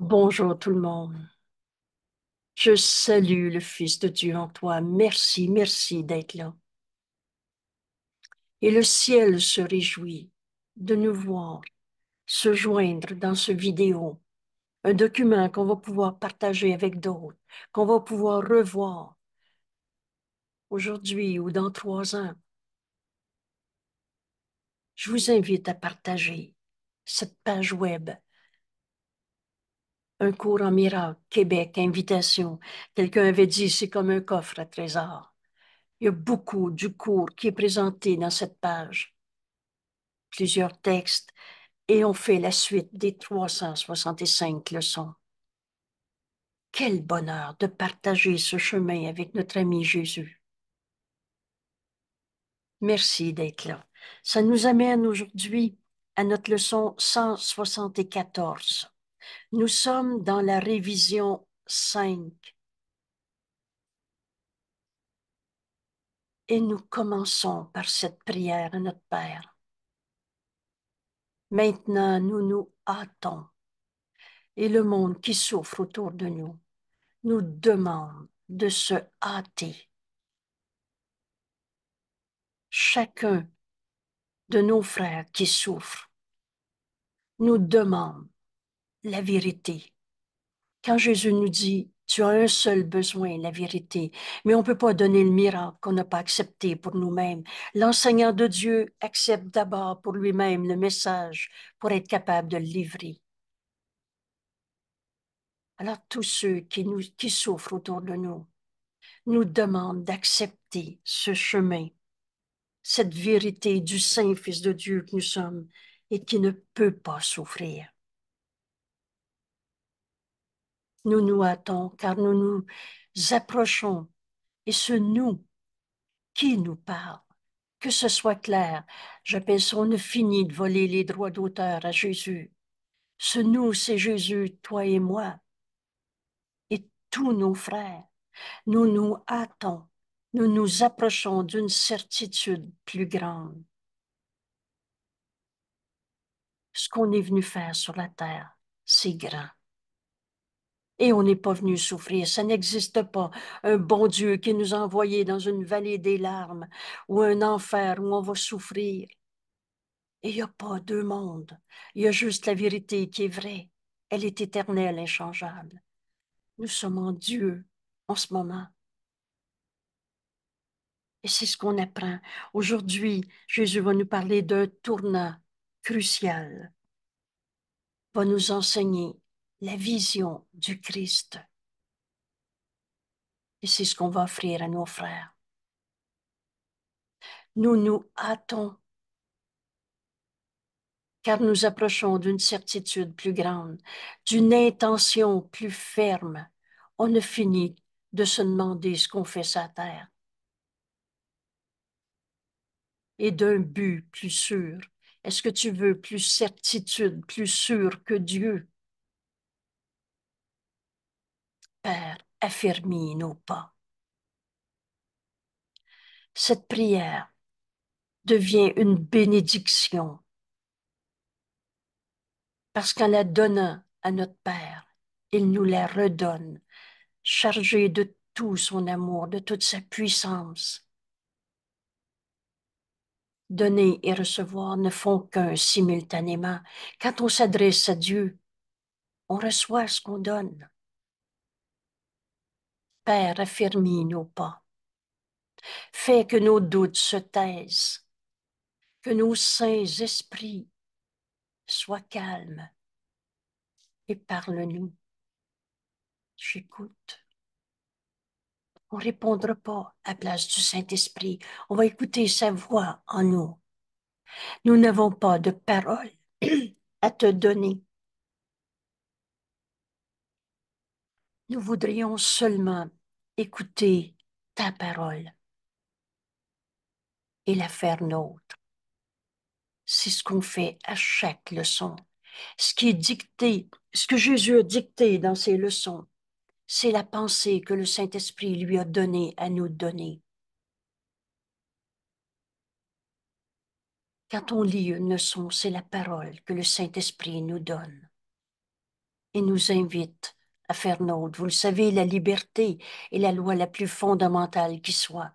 Bonjour tout le monde. Je salue le Fils de Dieu en toi. Merci, merci d'être là. Et le ciel se réjouit de nous voir se joindre dans ce vidéo, un document qu'on va pouvoir partager avec d'autres, qu'on va pouvoir revoir aujourd'hui ou dans trois ans. Je vous invite à partager cette page web un cours en miracle, Québec, invitation. Quelqu'un avait dit, c'est comme un coffre à trésor. Il y a beaucoup du cours qui est présenté dans cette page. Plusieurs textes et on fait la suite des 365 leçons. Quel bonheur de partager ce chemin avec notre ami Jésus. Merci d'être là. Ça nous amène aujourd'hui à notre leçon 174. Nous sommes dans la révision 5. Et nous commençons par cette prière à notre Père. Maintenant, nous nous hâtons et le monde qui souffre autour de nous nous demande de se hâter. Chacun de nos frères qui souffrent nous demande la vérité. Quand Jésus nous dit, tu as un seul besoin, la vérité, mais on ne peut pas donner le miracle qu'on n'a pas accepté pour nous-mêmes. L'enseignant de Dieu accepte d'abord pour lui-même le message pour être capable de le livrer. Alors tous ceux qui, nous, qui souffrent autour de nous nous demandent d'accepter ce chemin, cette vérité du Saint Fils de Dieu que nous sommes et qui ne peut pas souffrir. Nous nous hâtons car nous nous approchons. Et ce nous qui nous parle, que ce soit clair, je pense qu'on ne fini de voler les droits d'auteur à Jésus. Ce nous, c'est Jésus, toi et moi, et tous nos frères. Nous nous hâtons, nous nous approchons d'une certitude plus grande. Ce qu'on est venu faire sur la terre, c'est grand et on n'est pas venu souffrir. Ça n'existe pas. Un bon Dieu qui nous a envoyés dans une vallée des larmes ou un enfer où on va souffrir. Et il n'y a pas deux mondes. Il y a juste la vérité qui est vraie. Elle est éternelle, inchangeable. Nous sommes en Dieu en ce moment. Et c'est ce qu'on apprend. Aujourd'hui, Jésus va nous parler d'un tournant crucial, va nous enseigner la vision du Christ. Et c'est ce qu'on va offrir à nos frères. Nous nous hâtons car nous approchons d'une certitude plus grande, d'une intention plus ferme. On ne finit de se demander ce qu'on fait sur terre et d'un but plus sûr. Est-ce que tu veux plus certitude, plus sûr que Dieu? Père affermis nos pas. Cette prière devient une bénédiction parce qu'en la donnant à notre Père, il nous la redonne, chargée de tout son amour, de toute sa puissance. Donner et recevoir ne font qu'un simultanément. Quand on s'adresse à Dieu, on reçoit ce qu'on donne. Père, affermis nos pas. Fais que nos doutes se taisent, que nos saints esprits soient calmes et parle-nous. J'écoute. On ne répondra pas à place du Saint-Esprit. On va écouter sa voix en nous. Nous n'avons pas de parole à te donner. Nous voudrions seulement écouter ta parole et la faire nôtre. C'est ce qu'on fait à chaque leçon. Ce qui est dicté, ce que Jésus a dicté dans ses leçons, c'est la pensée que le Saint-Esprit lui a donnée à nous donner. Quand on lit une leçon, c'est la parole que le Saint-Esprit nous donne et nous invite à faire nôtre, vous le savez, la liberté est la loi la plus fondamentale qui soit.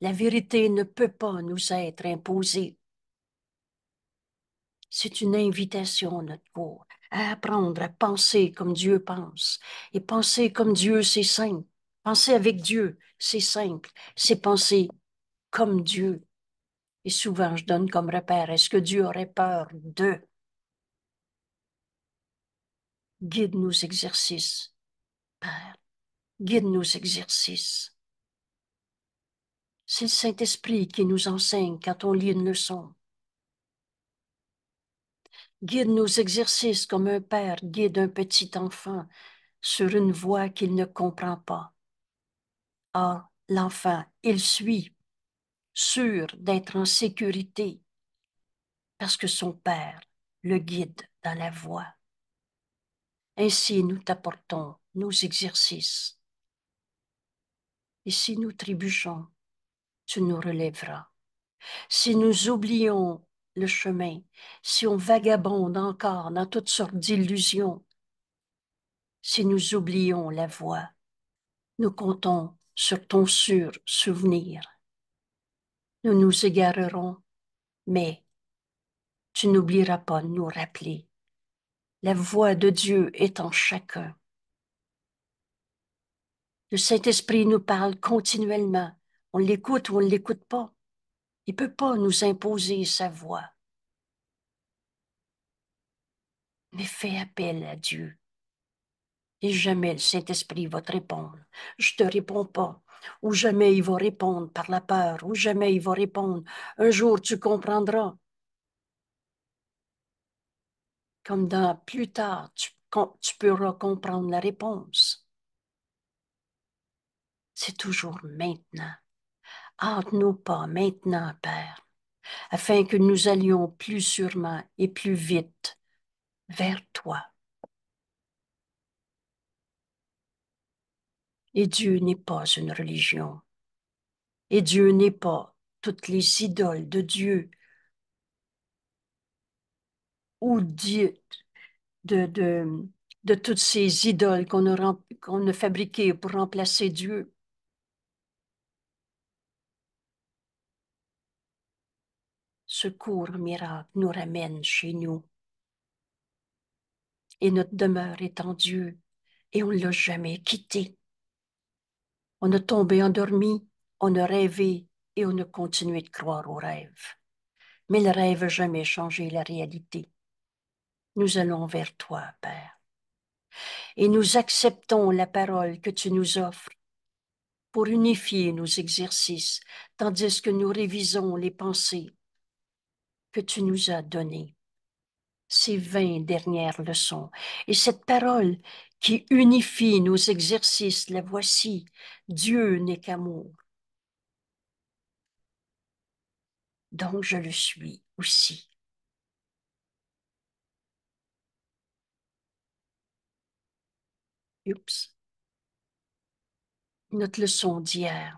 La vérité ne peut pas nous être imposée. C'est une invitation, notre cours, à apprendre à penser comme Dieu pense. Et penser comme Dieu, c'est simple. Penser avec Dieu, c'est simple. C'est penser comme Dieu. Et souvent, je donne comme repère, est-ce que Dieu aurait peur de Guide nos exercices, Père. Guide nos exercices. C'est le Saint-Esprit qui nous enseigne quand on lit une leçon. Guide nos exercices comme un père guide un petit enfant sur une voie qu'il ne comprend pas. Ah, l'enfant, il suit, sûr d'être en sécurité, parce que son père le guide dans la voie. Ainsi nous t'apportons nos exercices. Et si nous trébuchons, tu nous relèveras. Si nous oublions le chemin, si on vagabonde encore dans toutes sortes d'illusions, si nous oublions la voie, nous comptons sur ton sûr souvenir. Nous nous égarerons, mais tu n'oublieras pas de nous rappeler la voix de Dieu est en chacun. Le Saint-Esprit nous parle continuellement. On l'écoute ou on ne l'écoute pas. Il ne peut pas nous imposer sa voix. Mais fais appel à Dieu. Et jamais le Saint-Esprit va te répondre. Je ne te réponds pas. Ou jamais il va répondre par la peur. Ou jamais il va répondre. Un jour tu comprendras comme dans plus tard, tu, pourras comprendre la réponse. C'est toujours maintenant. Hâte-nous pas maintenant, Père, afin que nous allions plus sûrement et plus vite vers toi. Et Dieu n'est pas une religion. Et Dieu n'est pas toutes les idoles de Dieu ou Dieu de, toutes ces idoles qu'on a, fabriquées pour remplacer Dieu. Ce court miracle nous ramène chez nous. Et notre demeure est en Dieu et on ne l'a jamais quitté. On a tombé endormi, on a rêvé et on a continué de croire aux rêves. Mais le rêve n'a jamais changé la réalité nous allons vers toi, Père. Et nous acceptons la parole que tu nous offres pour unifier nos exercices, tandis que nous révisons les pensées que tu nous as données. Ces vingt dernières leçons et cette parole qui unifie nos exercices, la voici, Dieu n'est qu'amour. Donc je le suis aussi. Notre leçon d'hier.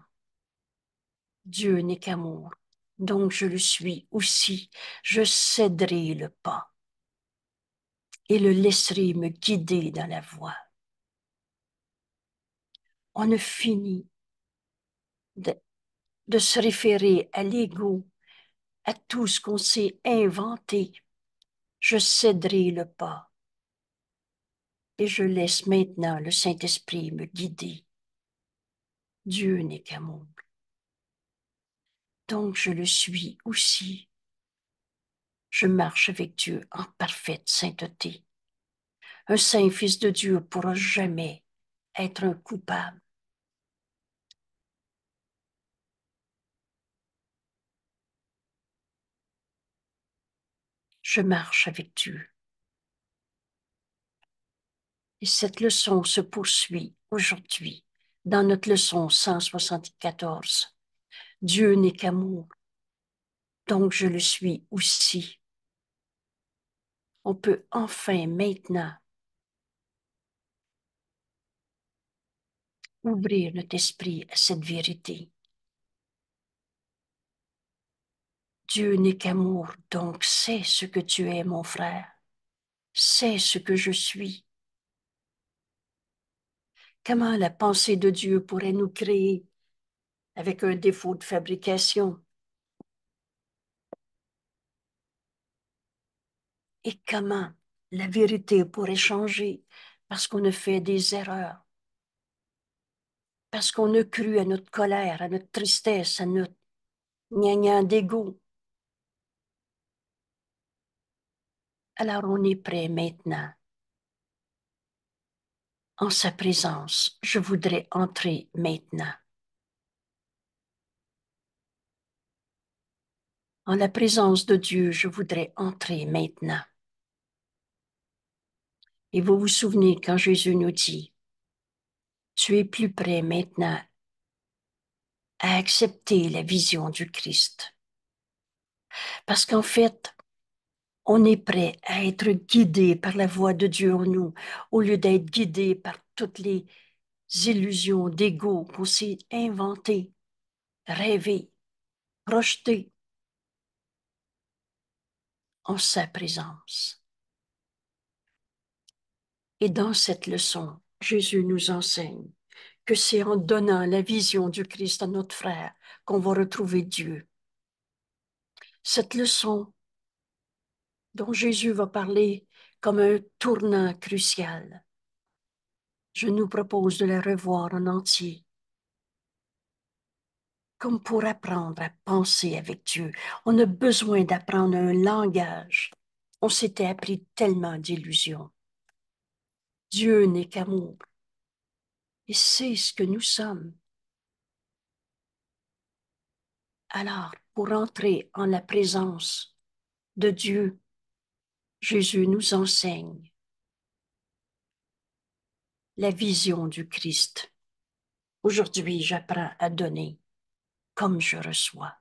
Dieu n'est qu'amour, donc je le suis aussi. Je céderai le pas et le laisserai me guider dans la voie. On a fini de, de se référer à l'ego, à tout ce qu'on s'est inventé. Je céderai le pas et je laisse maintenant le Saint-Esprit me guider. Dieu n'est qu'amour. Donc je le suis aussi. Je marche avec Dieu en parfaite sainteté. Un saint fils de Dieu ne pourra jamais être un coupable. Je marche avec Dieu et cette leçon se poursuit aujourd'hui dans notre leçon 174. Dieu n'est qu'amour, donc je le suis aussi. On peut enfin maintenant ouvrir notre esprit à cette vérité. Dieu n'est qu'amour, donc c'est ce que tu es, mon frère. C'est ce que je suis. Comment la pensée de Dieu pourrait nous créer avec un défaut de fabrication? Et comment la vérité pourrait changer parce qu'on a fait des erreurs, parce qu'on a cru à notre colère, à notre tristesse, à notre gnagnant d'ego. Alors on est prêt maintenant en sa présence, je voudrais entrer maintenant. En la présence de Dieu, je voudrais entrer maintenant. Et vous vous souvenez quand Jésus nous dit, tu es plus prêt maintenant à accepter la vision du Christ. Parce qu'en fait, on est prêt à être guidé par la voix de Dieu en nous, au lieu d'être guidé par toutes les illusions d'ego qu'on s'est inventées, rêvées, projetées en sa présence. Et dans cette leçon, Jésus nous enseigne que c'est en donnant la vision du Christ à notre frère qu'on va retrouver Dieu. Cette leçon dont Jésus va parler comme un tournant crucial. Je nous propose de la revoir en entier, comme pour apprendre à penser avec Dieu. On a besoin d'apprendre un langage. On s'était appris tellement d'illusions. Dieu n'est qu'amour. Et c'est ce que nous sommes. Alors, pour entrer en la présence de Dieu, Jésus nous enseigne la vision du Christ. Aujourd'hui, j'apprends à donner comme je reçois.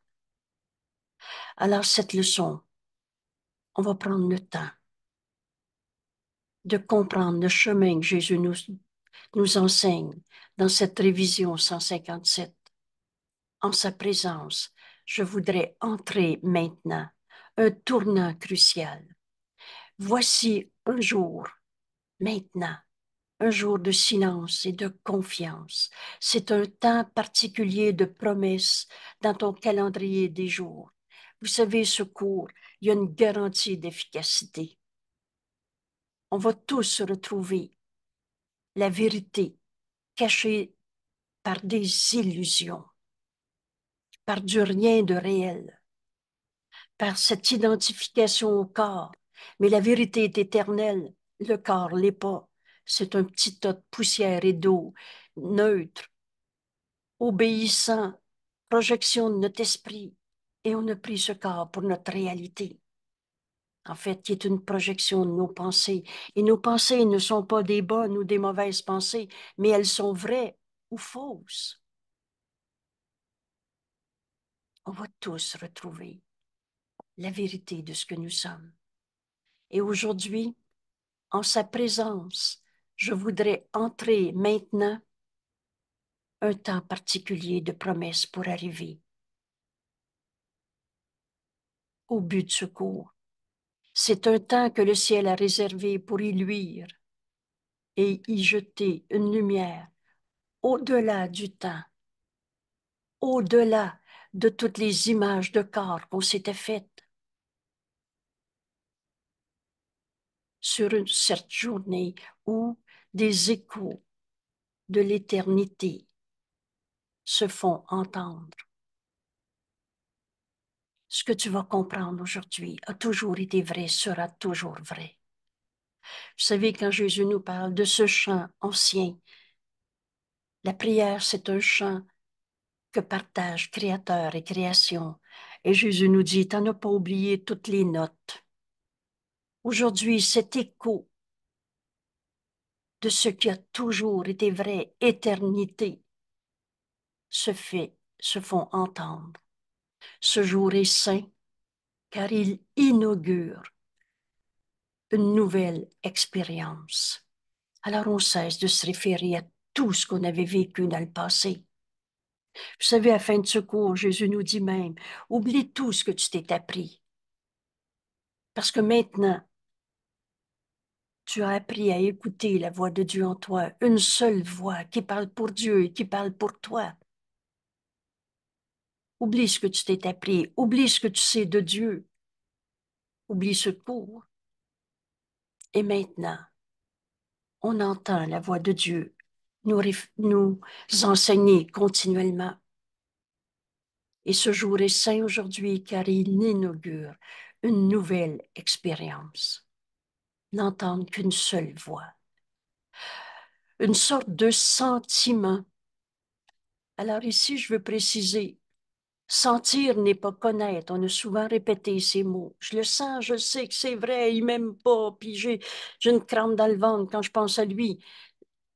Alors cette leçon, on va prendre le temps de comprendre le chemin que Jésus nous, nous enseigne dans cette révision 157. En sa présence, je voudrais entrer maintenant un tournant crucial Voici un jour, maintenant, un jour de silence et de confiance. C'est un temps particulier de promesse dans ton calendrier des jours. Vous savez, ce cours, il y a une garantie d'efficacité. On va tous retrouver. La vérité cachée par des illusions, par du rien de réel, par cette identification au corps, mais la vérité est éternelle, le corps l'est pas. C'est un petit tas de poussière et d'eau, neutre, obéissant, projection de notre esprit, et on a pris ce corps pour notre réalité. En fait, qui est une projection de nos pensées. Et nos pensées ne sont pas des bonnes ou des mauvaises pensées, mais elles sont vraies ou fausses. On va tous retrouver la vérité de ce que nous sommes. Et aujourd'hui, en sa présence, je voudrais entrer maintenant un temps particulier de promesse pour arriver au but de secours. C'est un temps que le ciel a réservé pour y luire et y jeter une lumière au-delà du temps, au-delà de toutes les images de corps qu'on s'était faites, sur une, cette journée où des échos de l'éternité se font entendre. Ce que tu vas comprendre aujourd'hui a toujours été vrai, sera toujours vrai. Vous savez, quand Jésus nous parle de ce chant ancien, la prière, c'est un chant que partagent Créateur et création. Et Jésus nous dit, t'en as pas oublié toutes les notes aujourd'hui cet écho de ce qui a toujours été vrai, éternité, se fait, se font entendre. Ce jour est saint car il inaugure une nouvelle expérience. Alors on cesse de se référer à tout ce qu'on avait vécu dans le passé. Vous savez, à fin de ce cours, Jésus nous dit même, oublie tout ce que tu t'es appris. Parce que maintenant, tu as appris à écouter la voix de Dieu en toi, une seule voix qui parle pour Dieu et qui parle pour toi. Oublie ce que tu t'es appris, oublie ce que tu sais de Dieu, oublie ce cours. Et maintenant, on entend la voix de Dieu nous, nous enseigner continuellement. Et ce jour est saint aujourd'hui car il inaugure une nouvelle expérience n'entendent qu'une seule voix, une sorte de sentiment. Alors ici, je veux préciser, sentir n'est pas connaître. On a souvent répété ces mots. Je le sens, je sais que c'est vrai, il m'aime pas, puis j'ai une crampe dans le ventre quand je pense à lui.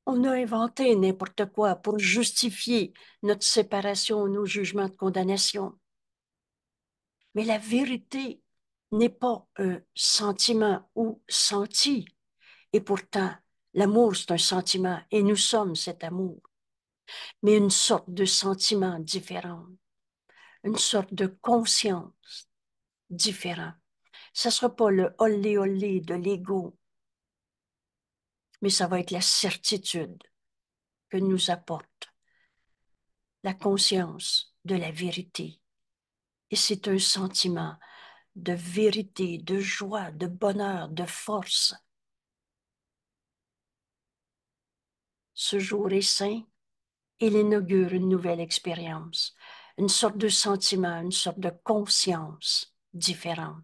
On a inventé n'importe quoi pour justifier notre séparation, nos jugements de condamnation. Mais la vérité, n'est pas un sentiment ou senti. Et pourtant, l'amour, c'est un sentiment et nous sommes cet amour. Mais une sorte de sentiment différent, une sorte de conscience différente. Ce ne sera pas le olé olé de l'ego, mais ça va être la certitude que nous apporte la conscience de la vérité. Et c'est un sentiment de vérité, de joie, de bonheur, de force. Ce jour est saint, il inaugure une nouvelle expérience, une sorte de sentiment, une sorte de conscience différente.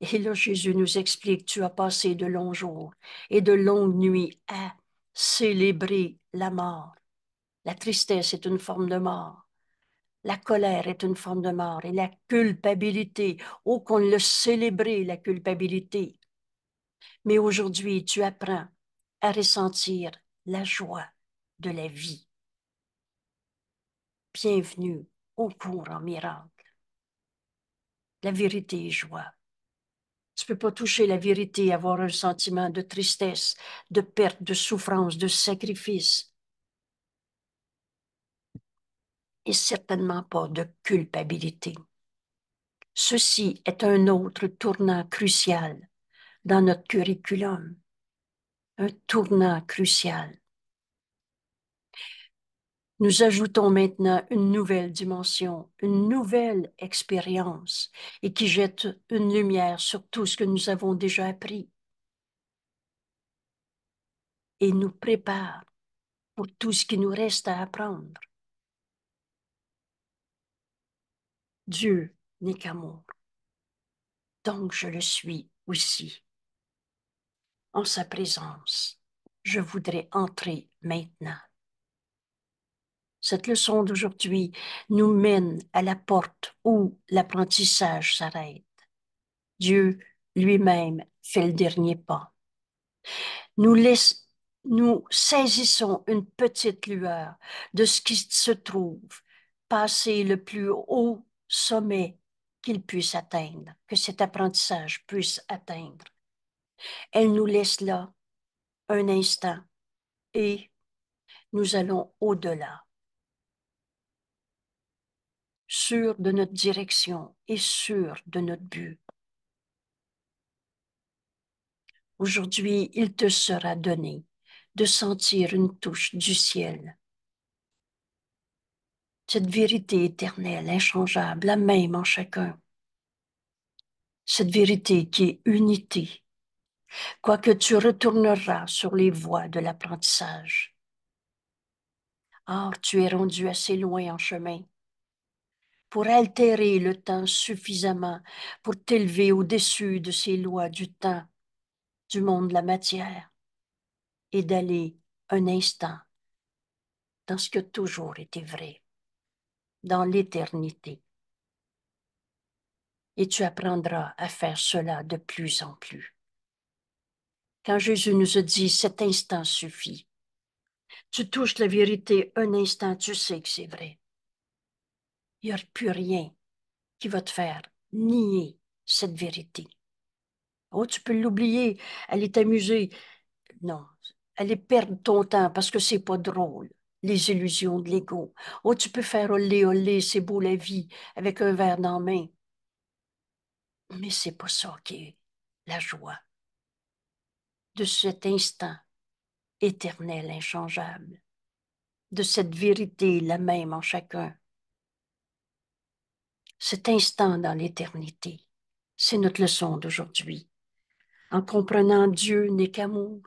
Et là, Jésus nous explique, tu as passé de longs jours et de longues nuits à célébrer la mort. La tristesse est une forme de mort. La colère est une forme de mort et la culpabilité, oh qu'on le célébrer, la culpabilité. Mais aujourd'hui, tu apprends à ressentir la joie de la vie. Bienvenue au cours en miracle. La vérité est joie. Tu peux pas toucher la vérité, avoir un sentiment de tristesse, de perte, de souffrance, de sacrifice. et certainement pas de culpabilité. Ceci est un autre tournant crucial dans notre curriculum, un tournant crucial. Nous ajoutons maintenant une nouvelle dimension, une nouvelle expérience et qui jette une lumière sur tout ce que nous avons déjà appris et nous prépare pour tout ce qui nous reste à apprendre. Dieu n'est qu'amour. Donc je le suis aussi. En sa présence, je voudrais entrer maintenant. Cette leçon d'aujourd'hui nous mène à la porte où l'apprentissage s'arrête. Dieu lui-même fait le dernier pas. Nous, nous saisissons une petite lueur de ce qui se trouve, passer le plus haut sommet qu'il puisse atteindre, que cet apprentissage puisse atteindre. Elle nous laisse là un instant et nous allons au-delà, sûrs de notre direction et sûrs de notre but. Aujourd'hui, il te sera donné de sentir une touche du ciel cette vérité éternelle, inchangeable, la même en chacun, cette vérité qui est unité, quoique tu retourneras sur les voies de l'apprentissage. Or, tu es rendu assez loin en chemin pour altérer le temps suffisamment pour t'élever au-dessus de ces lois du temps, du monde de la matière, et d'aller un instant dans ce que toujours était vrai dans l'éternité. Et tu apprendras à faire cela de plus en plus. Quand Jésus nous a dit cet instant suffit, tu touches la vérité un instant, tu sais que c'est vrai. Il n'y a plus rien qui va te faire nier cette vérité. Oh, tu peux l'oublier, aller t'amuser. Non, aller perdre ton temps parce que c'est pas drôle les illusions de l'ego. Oh, tu peux faire olé, olé, c'est beau la vie, avec un verre dans la main. Mais c'est pas ça qui est la joie de cet instant éternel, inchangeable, de cette vérité la même en chacun. Cet instant dans l'éternité, c'est notre leçon d'aujourd'hui. En comprenant Dieu n'est qu'amour,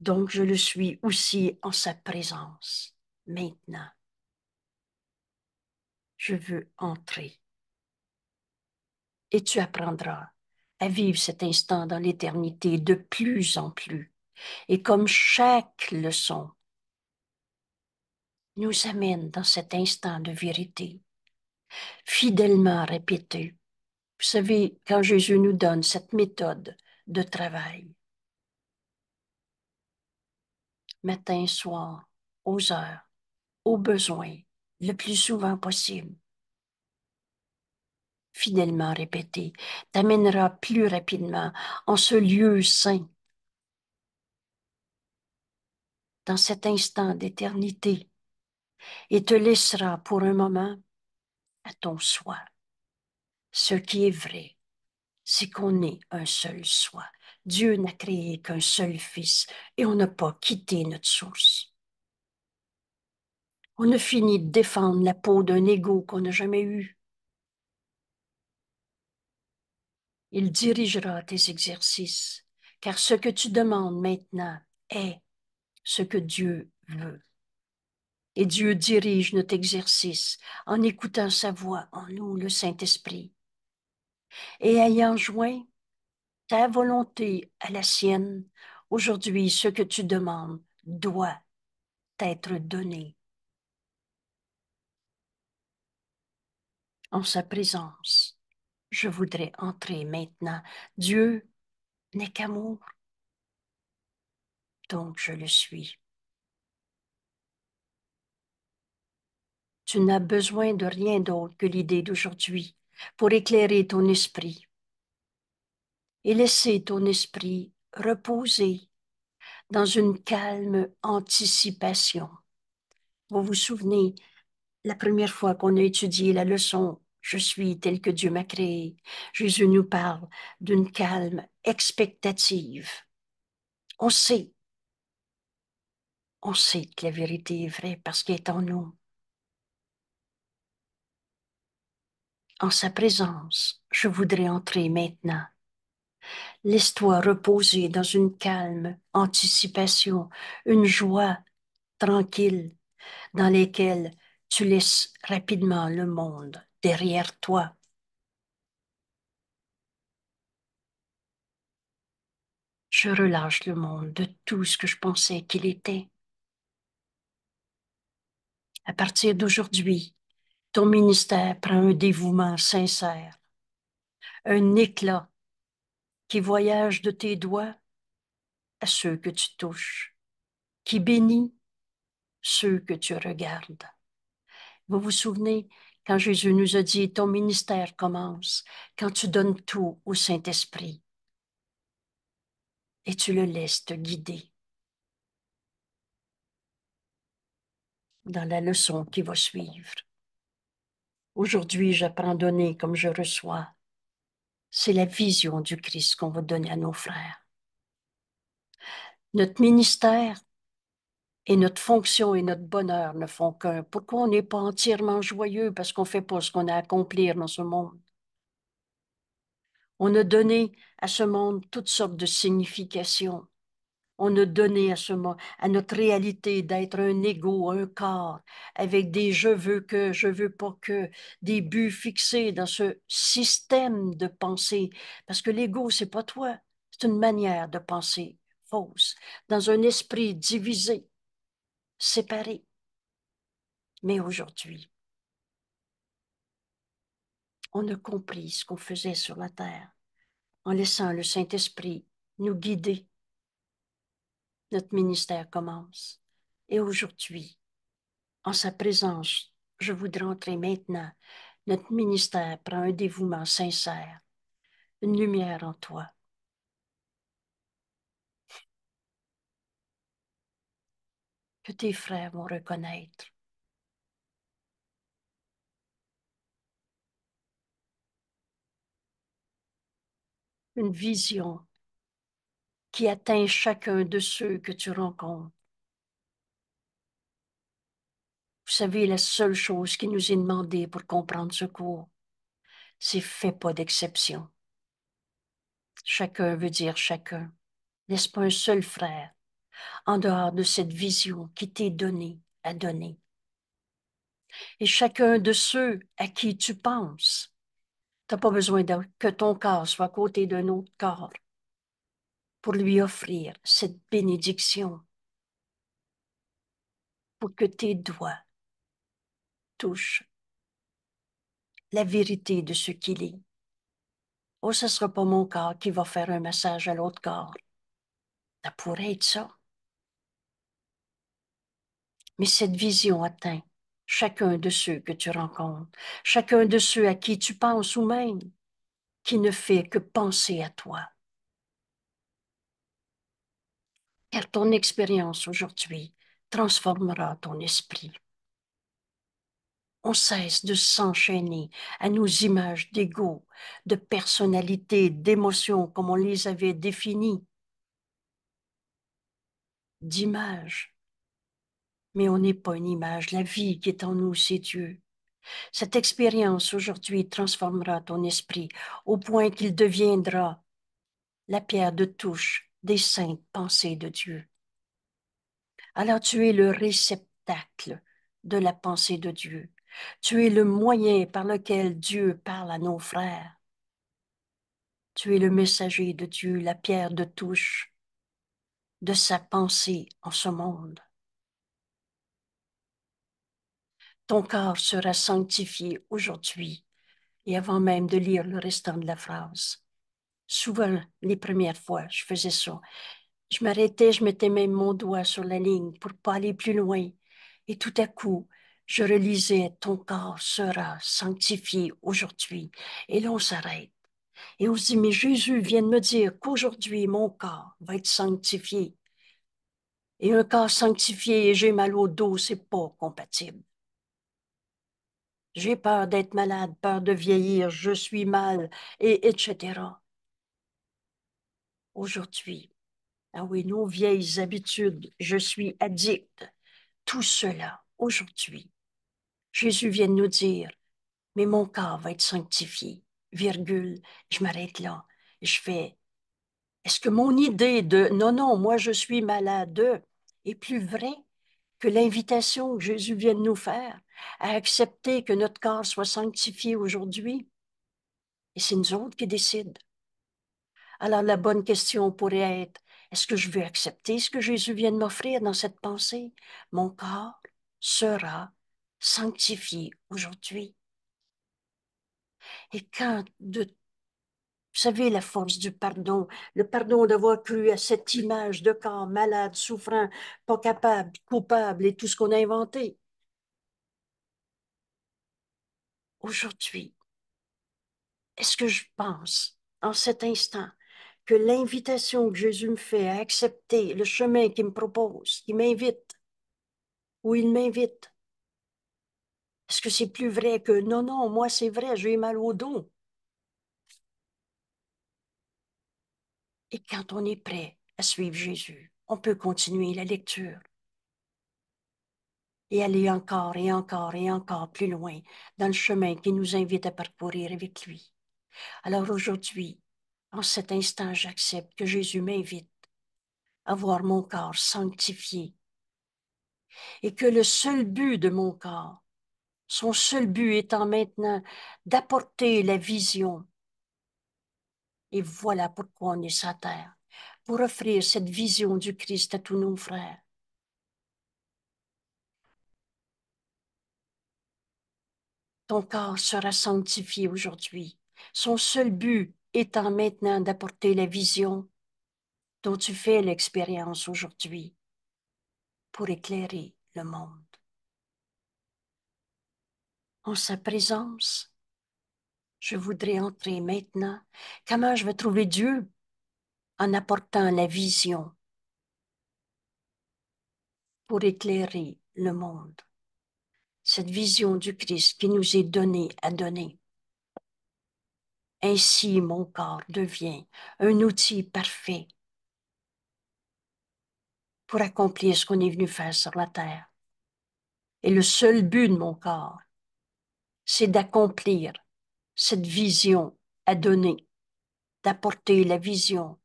donc je le suis aussi en sa présence maintenant. Je veux entrer. Et tu apprendras à vivre cet instant dans l'éternité de plus en plus. Et comme chaque leçon nous amène dans cet instant de vérité, fidèlement répété. Vous savez, quand Jésus nous donne cette méthode de travail, matin, soir, aux heures, aux besoins, le plus souvent possible. Fidèlement répété, t'amènera plus rapidement en ce lieu saint, dans cet instant d'éternité, et te laissera pour un moment à ton soi. Ce qui est vrai, c'est qu'on est un seul soi. Dieu n'a créé qu'un seul Fils et on n'a pas quitté notre source. On a fini de défendre la peau d'un égo qu'on n'a jamais eu. Il dirigera tes exercices, car ce que tu demandes maintenant est ce que Dieu veut. Et Dieu dirige notre exercice en écoutant sa voix en nous, le Saint-Esprit. Et ayant joint ta volonté à la sienne. Aujourd'hui, ce que tu demandes doit t'être donné. En sa présence, je voudrais entrer maintenant. Dieu n'est qu'amour. Donc je le suis. Tu n'as besoin de rien d'autre que l'idée d'aujourd'hui pour éclairer ton esprit et laissez ton esprit reposer dans une calme anticipation. Vous vous souvenez, la première fois qu'on a étudié la leçon Je suis tel que Dieu m'a créé, Jésus nous parle d'une calme expectative. On sait, on sait que la vérité est vraie parce qu'elle est en nous. En sa présence, je voudrais entrer maintenant Laisse-toi reposer dans une calme anticipation, une joie tranquille dans lesquelles tu laisses rapidement le monde derrière toi. Je relâche le monde de tout ce que je pensais qu'il était. À partir d'aujourd'hui, ton ministère prend un dévouement sincère, un éclat qui voyage de tes doigts à ceux que tu touches, qui bénit ceux que tu regardes. Vous vous souvenez quand Jésus nous a dit, ton ministère commence, quand tu donnes tout au Saint-Esprit et tu le laisses te guider. Dans la leçon qui va suivre. Aujourd'hui, j'apprends donner comme je reçois c'est la vision du Christ qu'on va donner à nos frères. Notre ministère et notre fonction et notre bonheur ne font qu'un. Pourquoi on n'est pas entièrement joyeux parce qu'on ne fait pas ce qu'on a à accomplir dans ce monde? On a donné à ce monde toutes sortes de significations on a donné à, ce, à notre réalité d'être un ego, un corps, avec des je veux que, je veux pas que, des buts fixés dans ce système de pensée. Parce que l'ego, c'est pas toi, c'est une manière de penser fausse, dans un esprit divisé, séparé. Mais aujourd'hui, on a compris ce qu'on faisait sur la terre en laissant le Saint-Esprit nous guider notre ministère commence. Et aujourd'hui, en sa présence, je voudrais entrer maintenant. Notre ministère prend un dévouement sincère, une lumière en toi. Que tes frères vont reconnaître. Une vision qui atteint chacun de ceux que tu rencontres. Vous savez, la seule chose qui nous est demandée pour comprendre ce cours, c'est fais pas d'exception. Chacun veut dire chacun. N'est-ce pas un seul frère en dehors de cette vision qui t'est donnée à donner? Et chacun de ceux à qui tu penses, tu n'as pas besoin que ton corps soit à côté d'un autre corps pour lui offrir cette bénédiction, pour que tes doigts touchent la vérité de ce qu'il est. Oh, ce ne sera pas mon corps qui va faire un massage à l'autre corps. Ça pourrait être ça. Mais cette vision atteint chacun de ceux que tu rencontres, chacun de ceux à qui tu penses ou même qui ne fait que penser à toi. car ton expérience aujourd'hui transformera ton esprit. On cesse de s'enchaîner à nos images d'ego, de personnalité, d'émotions comme on les avait définies, d'images. Mais on n'est pas une image, la vie qui est en nous, c'est Dieu. Cette expérience aujourd'hui transformera ton esprit au point qu'il deviendra la pierre de touche des saintes pensées de Dieu. Alors tu es le réceptacle de la pensée de Dieu. Tu es le moyen par lequel Dieu parle à nos frères. Tu es le messager de Dieu, la pierre de touche de sa pensée en ce monde. Ton corps sera sanctifié aujourd'hui et avant même de lire le restant de la phrase. Souvent, les premières fois, je faisais ça. Je m'arrêtais, je mettais même mon doigt sur la ligne pour pas aller plus loin. Et tout à coup, je relisais Ton corps sera sanctifié aujourd'hui. Et là, on s'arrête. Et on se dit, mais Jésus vient de me dire qu'aujourd'hui, mon corps va être sanctifié. Et un corps sanctifié et j'ai mal au dos, c'est pas compatible. J'ai peur d'être malade, peur de vieillir, je suis mal, et etc aujourd'hui. Ah oui, nos vieilles habitudes, je suis addict, tout cela aujourd'hui. Jésus vient de nous dire, mais mon corps va être sanctifié, virgule, je m'arrête là, je fais. Est-ce que mon idée de non, non, moi je suis malade est plus vraie que l'invitation que Jésus vient de nous faire à accepter que notre corps soit sanctifié aujourd'hui? Et c'est nous autres qui décident. Alors la bonne question pourrait être, est-ce que je veux accepter ce que Jésus vient de m'offrir dans cette pensée Mon corps sera sanctifié aujourd'hui. Et quand de vous savez la force du pardon, le pardon d'avoir cru à cette image de corps malade, souffrant, pas capable, coupable et tout ce qu'on a inventé. Aujourd'hui, est-ce que je pense en cet instant que l'invitation que Jésus me fait à accepter le chemin qu'il me propose, qu'il m'invite, ou il m'invite, est-ce que c'est plus vrai que non, non, moi c'est vrai, j'ai mal au dos. Et quand on est prêt à suivre Jésus, on peut continuer la lecture et aller encore et encore et encore plus loin dans le chemin qui nous invite à parcourir avec lui. Alors aujourd'hui, en cet instant, j'accepte que Jésus m'invite à voir mon corps sanctifié et que le seul but de mon corps, son seul but étant maintenant d'apporter la vision. Et voilà pourquoi on est sur terre, pour offrir cette vision du Christ à tous nos frères. Ton corps sera sanctifié aujourd'hui. Son seul but et temps maintenant d'apporter la vision dont tu fais l'expérience aujourd'hui pour éclairer le monde. En sa présence, je voudrais entrer maintenant. Comment je vais trouver Dieu en apportant la vision pour éclairer le monde. Cette vision du Christ qui nous est donnée à donner. Ainsi, mon corps devient un outil parfait pour accomplir ce qu'on est venu faire sur la terre. Et le seul but de mon corps, c'est d'accomplir cette vision à donner, d'apporter la vision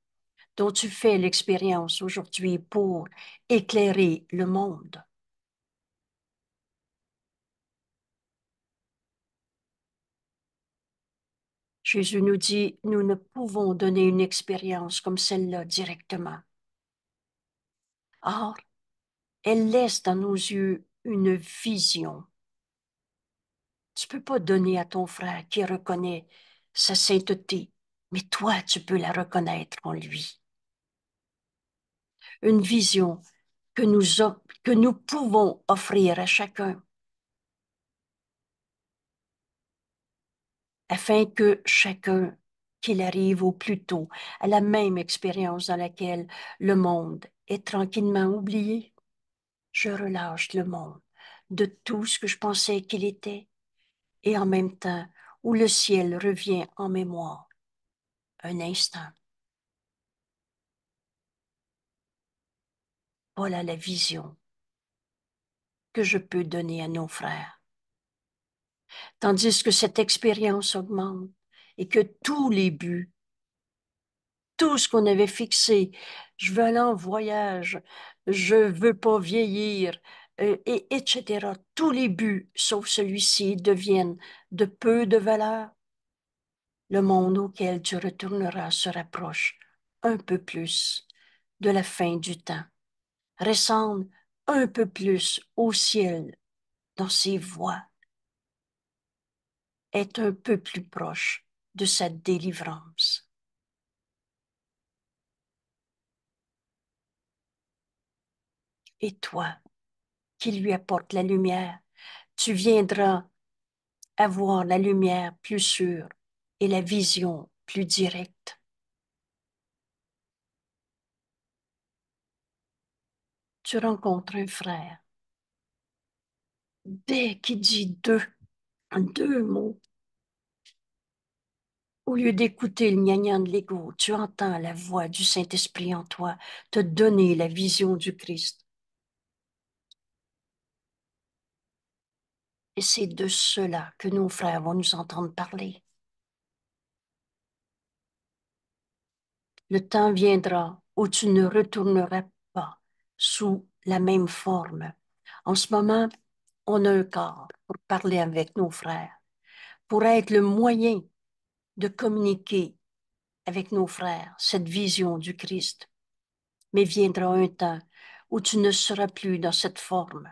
dont tu fais l'expérience aujourd'hui pour éclairer le monde. Jésus nous dit, nous ne pouvons donner une expérience comme celle-là directement. Or, elle laisse dans nos yeux une vision. Tu ne peux pas donner à ton frère qui reconnaît sa sainteté, mais toi, tu peux la reconnaître en lui. Une vision que nous, que nous pouvons offrir à chacun. afin que chacun qu'il arrive au plus tôt à la même expérience dans laquelle le monde est tranquillement oublié. Je relâche le monde de tout ce que je pensais qu'il était, et en même temps où le ciel revient en mémoire. Un instant. Voilà la vision que je peux donner à nos frères tandis que cette expérience augmente et que tous les buts, tout ce qu'on avait fixé, je veux aller en voyage, je veux pas vieillir, euh, et, etc., tous les buts, sauf celui-ci, deviennent de peu de valeur. Le monde auquel tu retourneras se rapproche un peu plus de la fin du temps, ressemble un peu plus au ciel dans ses voies est un peu plus proche de sa délivrance. Et toi, qui lui apporte la lumière, tu viendras avoir la lumière plus sûre et la vision plus directe. Tu rencontres un frère. Dès qu'il dit deux, deux mots. Au lieu d'écouter le gnagnan de l'ego, tu entends la voix du Saint-Esprit en toi te donner la vision du Christ. Et c'est de cela que nos frères vont nous entendre parler. Le temps viendra où tu ne retourneras pas sous la même forme. En ce moment, on a un corps pour parler avec nos frères, pour être le moyen de communiquer avec nos frères cette vision du Christ. Mais viendra un temps où tu ne seras plus dans cette forme,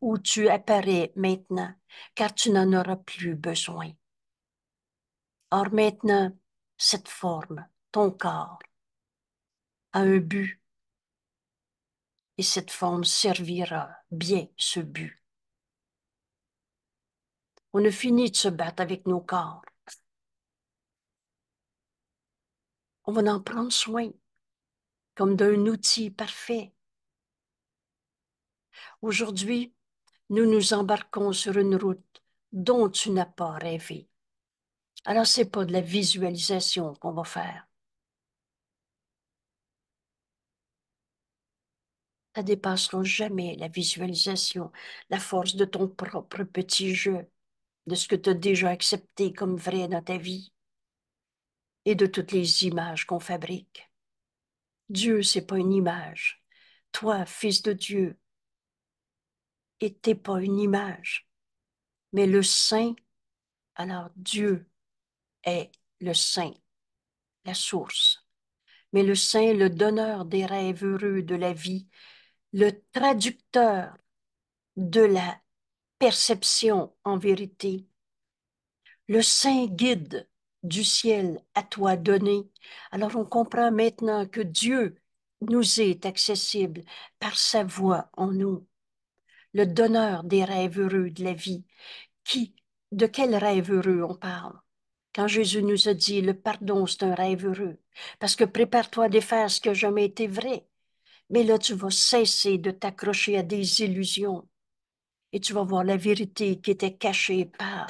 où tu apparais maintenant, car tu n'en auras plus besoin. Or maintenant, cette forme, ton corps, a un but, et cette forme servira bien ce but. On a fini de se battre avec nos corps. On va en prendre soin comme d'un outil parfait. Aujourd'hui, nous nous embarquons sur une route dont tu n'as pas rêvé. Alors, ce n'est pas de la visualisation qu'on va faire. Ça dépassera jamais la visualisation, la force de ton propre petit jeu de ce que tu as déjà accepté comme vrai dans ta vie et de toutes les images qu'on fabrique. Dieu, n'est pas une image. Toi, fils de Dieu, et pas une image, mais le Saint. Alors Dieu est le Saint, la source, mais le Saint, le donneur des rêves heureux de la vie, le traducteur de la perception en vérité. Le Saint guide du ciel à toi donné. Alors on comprend maintenant que Dieu nous est accessible par sa voix en nous, le donneur des rêves heureux de la vie. Qui, de quel rêve heureux on parle Quand Jésus nous a dit le pardon, c'est un rêve heureux, parce que prépare-toi de faire ce qui n'a jamais été vrai. Mais là, tu vas cesser de t'accrocher à des illusions et tu vas voir la vérité qui était cachée par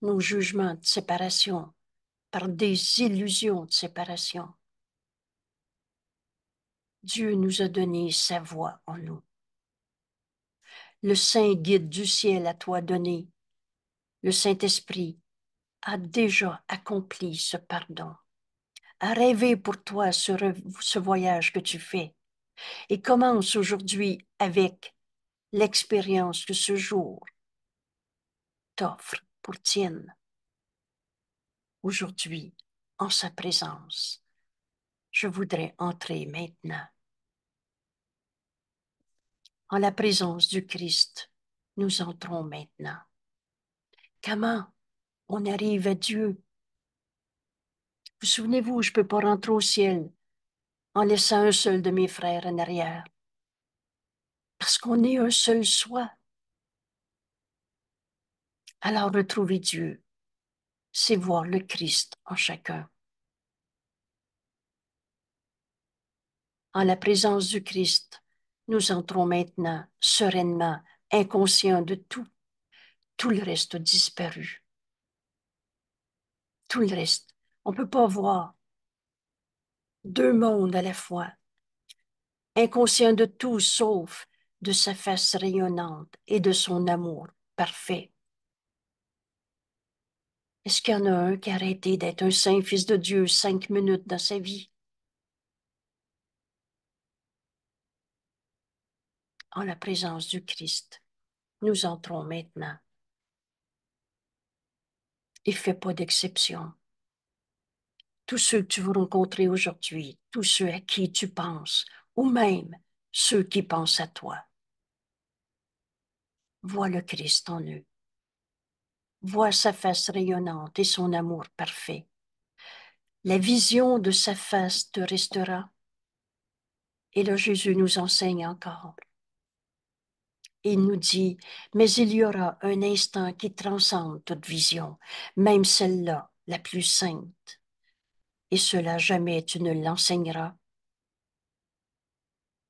nos jugements de séparation, par des illusions de séparation. Dieu nous a donné sa voix en nous. Le Saint guide du ciel à toi donné, le Saint-Esprit a déjà accompli ce pardon, a rêvé pour toi ce, ce voyage que tu fais et commence aujourd'hui avec l'expérience que ce jour t'offre pour tienne aujourd'hui en sa présence. Je voudrais entrer maintenant en la présence du Christ. Nous entrons maintenant. Comment on arrive à Dieu? Vous souvenez-vous, je ne peux pas rentrer au ciel en laissant un seul de mes frères en arrière. Parce qu'on est un seul soi. Alors retrouver Dieu, c'est voir le Christ en chacun. En la présence du Christ, nous entrons maintenant sereinement, inconscients de tout. Tout le reste a disparu. Tout le reste. On ne peut pas voir deux mondes à la fois, inconscient de tout sauf de sa face rayonnante et de son amour parfait. Est-ce qu'il y en a un qui a arrêté d'être un saint fils de Dieu cinq minutes dans sa vie? En la présence du Christ, nous entrons maintenant. Il fait pas d'exception. Tous ceux que tu veux rencontrer aujourd'hui, tous ceux à qui tu penses, ou même ceux qui pensent à toi. Vois le Christ en eux. Vois sa face rayonnante et son amour parfait. La vision de sa face te restera. Et le Jésus nous enseigne encore. Il nous dit, mais il y aura un instant qui transcende toute vision, même celle-là, la plus sainte. Et cela jamais tu ne l'enseigneras,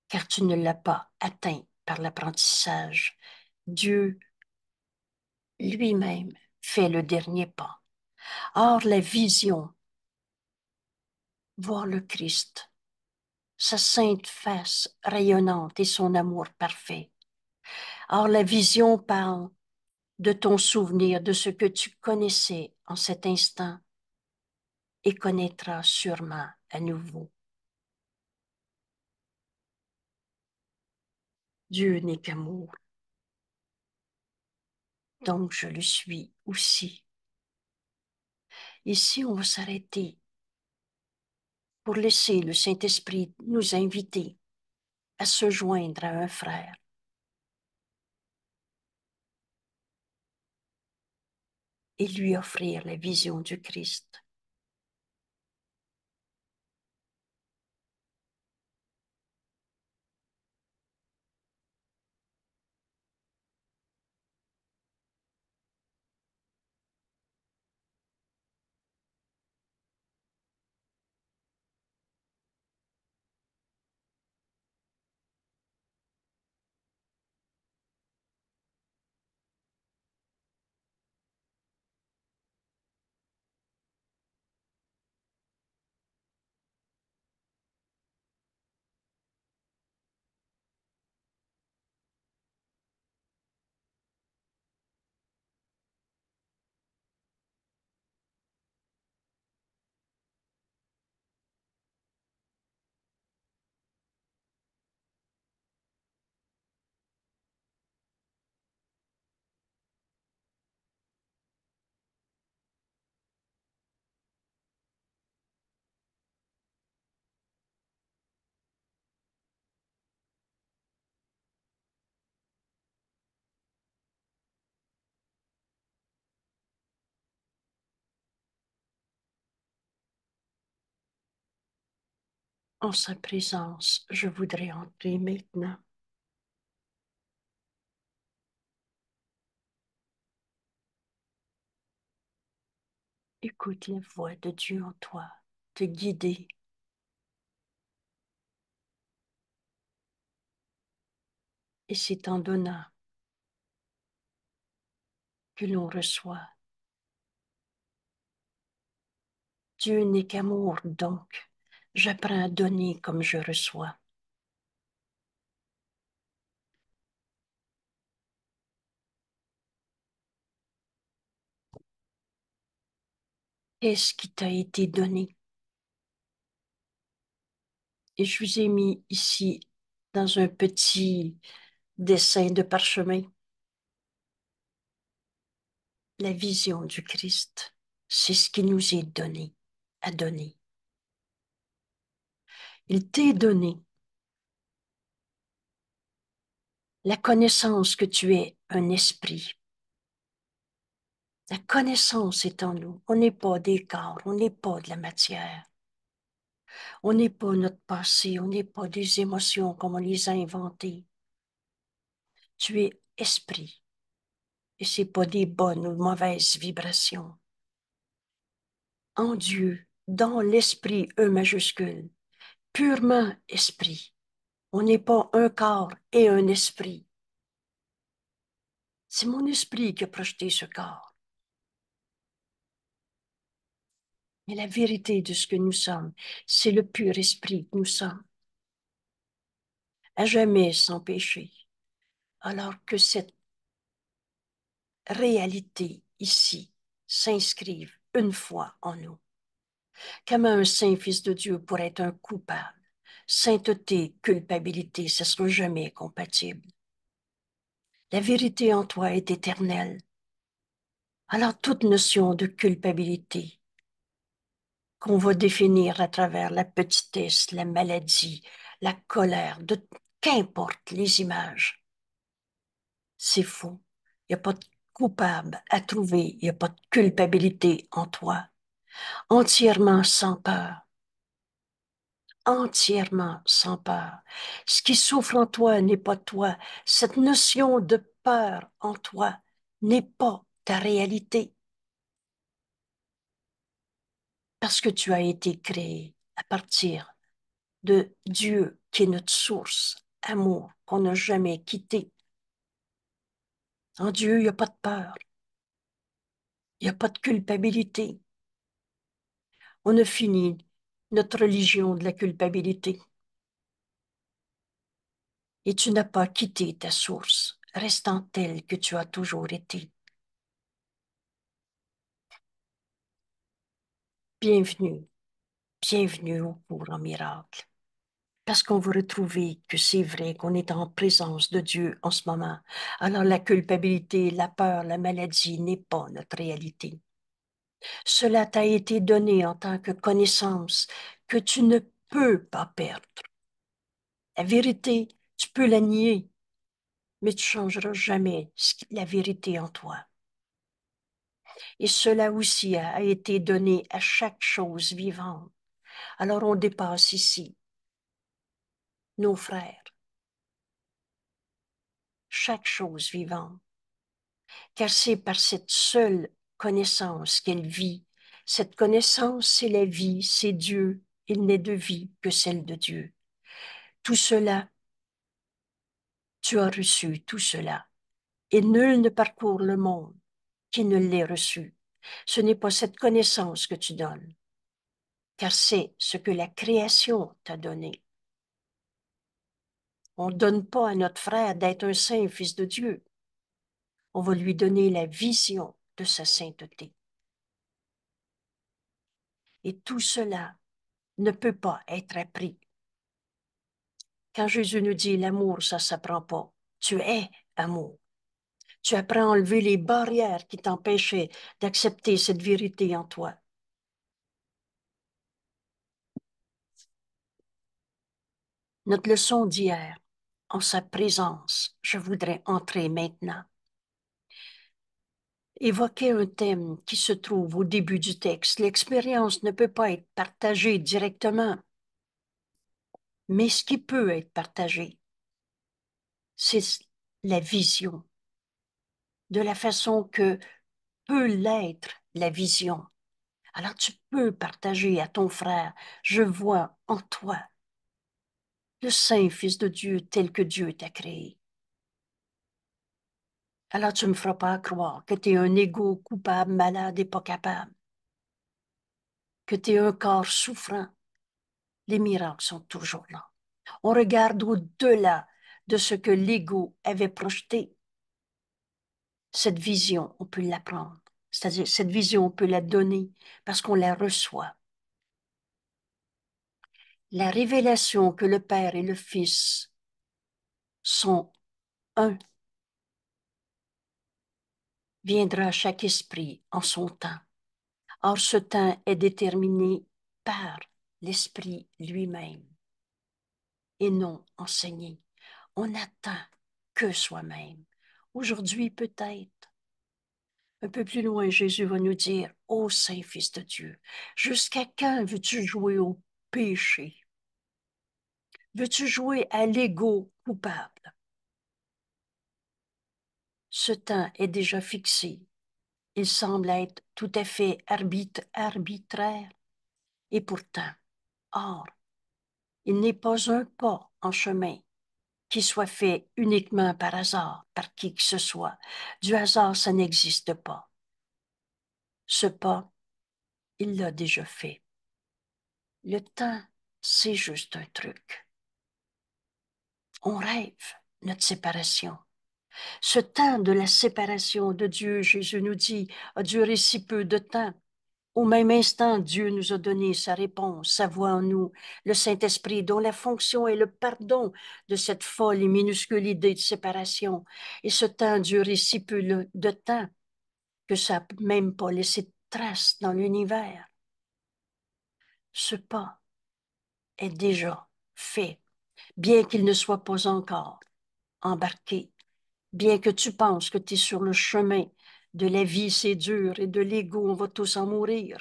car tu ne l'as pas atteint par l'apprentissage, Dieu lui-même fait le dernier pas. Or, la vision, voir le Christ, sa sainte face rayonnante et son amour parfait. Or, la vision parle de ton souvenir, de ce que tu connaissais en cet instant et connaîtra sûrement à nouveau. Dieu n'est qu'amour donc je le suis aussi. Ici, on va s'arrêter pour laisser le Saint-Esprit nous inviter à se joindre à un frère. et lui offrir la vision du Christ. en sa présence, je voudrais entrer maintenant. Écoute la voix de Dieu en toi, te guider. Et c'est en donnant que l'on reçoit. Dieu n'est qu'amour donc. J'apprends à donner comme je reçois. Qu'est-ce qui t'a été donné Et je vous ai mis ici dans un petit dessin de parchemin la vision du Christ. C'est ce qui nous est donné, à donner. Il t'est donné la connaissance que tu es un esprit. La connaissance est en nous. On n'est pas des corps, on n'est pas de la matière. On n'est pas notre passé, on n'est pas des émotions comme on les a inventées. Tu es esprit. Et ce n'est pas des bonnes ou mauvaises vibrations. En Dieu, dans l'esprit E majuscule, purement esprit. On n'est pas un corps et un esprit. C'est mon esprit qui a projeté ce corps. Mais la vérité de ce que nous sommes, c'est le pur esprit que nous sommes. À jamais sans péché. Alors que cette réalité ici s'inscrive une fois en nous. Comment un saint fils de Dieu pourrait être un coupable? Sainteté, culpabilité, ce ne jamais compatible. La vérité en toi est éternelle. Alors toute notion de culpabilité qu'on va définir à travers la petitesse, la maladie, la colère, de qu'importe les images, c'est faux. Il n'y a pas de coupable à trouver, il n'y a pas de culpabilité en toi entièrement sans peur. Entièrement sans peur. Ce qui souffre en toi n'est pas toi. Cette notion de peur en toi n'est pas ta réalité. Parce que tu as été créé à partir de Dieu qui est notre source, amour qu'on n'a jamais quitté. En Dieu, il n'y a pas de peur. Il n'y a pas de culpabilité on a fini notre religion de la culpabilité. Et tu n'as pas quitté ta source, restant telle que tu as toujours été. Bienvenue, bienvenue au cours en miracle. Parce qu'on va retrouver que c'est vrai qu'on est en présence de Dieu en ce moment. Alors la culpabilité, la peur, la maladie n'est pas notre réalité. Cela t'a été donné en tant que connaissance que tu ne peux pas perdre. La vérité, tu peux la nier, mais tu changeras jamais la vérité en toi. Et cela aussi a été donné à chaque chose vivante. Alors on dépasse ici nos frères, chaque chose vivante, car c'est par cette seule connaissance qu'elle vit. Cette connaissance, c'est la vie, c'est Dieu. Il n'est de vie que celle de Dieu. Tout cela, tu as reçu tout cela. Et nul ne parcourt le monde qui ne l'ait reçu. Ce n'est pas cette connaissance que tu donnes, car c'est ce que la création t'a donné. On ne donne pas à notre frère d'être un saint fils de Dieu. On va lui donner la vision de sa sainteté. Et tout cela ne peut pas être appris. Quand Jésus nous dit l'amour, ça ne s'apprend pas. Tu es amour. Tu apprends à enlever les barrières qui t'empêchaient d'accepter cette vérité en toi. Notre leçon d'hier, en sa présence, je voudrais entrer maintenant évoquer un thème qui se trouve au début du texte. L'expérience ne peut pas être partagée directement, mais ce qui peut être partagé, c'est la vision, de la façon que peut l'être la vision. Alors tu peux partager à ton frère, je vois en toi le Saint Fils de Dieu tel que Dieu t'a créé. Alors tu ne me feras pas croire que tu es un égo coupable, malade et pas capable, que tu es un corps souffrant. Les miracles sont toujours là. On regarde au-delà de ce que l'ego avait projeté. Cette vision, on peut l'apprendre. C'est-à-dire, cette vision, on peut la donner parce qu'on la reçoit. La révélation que le Père et le Fils sont un viendra chaque esprit en son temps. Or ce temps est déterminé par l'esprit lui-même et non enseigné. On n'attend que soi-même. Aujourd'hui peut-être. Un peu plus loin, Jésus va nous dire, Ô Saint Fils de Dieu, jusqu'à quand veux-tu jouer au péché? Veux-tu jouer à l'ego coupable? ce temps est déjà fixé. Il semble être tout à fait arbitre, arbitraire. Et pourtant, or, il n'est pas un pas en chemin qui soit fait uniquement par hasard, par qui que ce soit. Du hasard, ça n'existe pas. Ce pas, il l'a déjà fait. Le temps, c'est juste un truc. On rêve notre séparation ce temps de la séparation de Dieu, Jésus nous dit, a duré si peu de temps. Au même instant, Dieu nous a donné sa réponse, sa voix en nous, le Saint-Esprit dont la fonction est le pardon de cette folle et minuscule idée de séparation. Et ce temps duré si peu de temps que ça n'a même pas laissé de trace dans l'univers. Ce pas est déjà fait, bien qu'il ne soit pas encore embarqué bien que tu penses que tu es sur le chemin de la vie, c'est dur, et de l'ego, on va tous en mourir.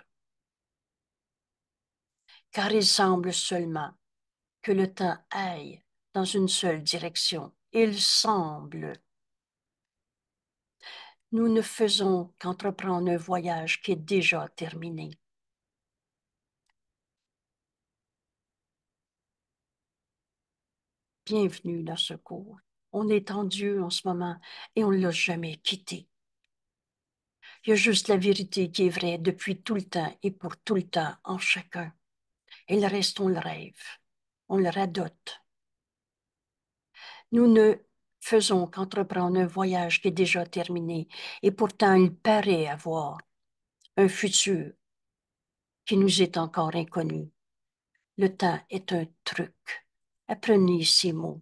Car il semble seulement que le temps aille dans une seule direction. Il semble. Nous ne faisons qu'entreprendre un voyage qui est déjà terminé. Bienvenue dans ce cours. On est en Dieu en ce moment et on ne l'a jamais quitté. Il y a juste la vérité qui est vraie depuis tout le temps et pour tout le temps en chacun. Et le reste, on le rêve, on le radote. Nous ne faisons qu'entreprendre un voyage qui est déjà terminé et pourtant il paraît avoir un futur qui nous est encore inconnu. Le temps est un truc. Apprenez ces mots.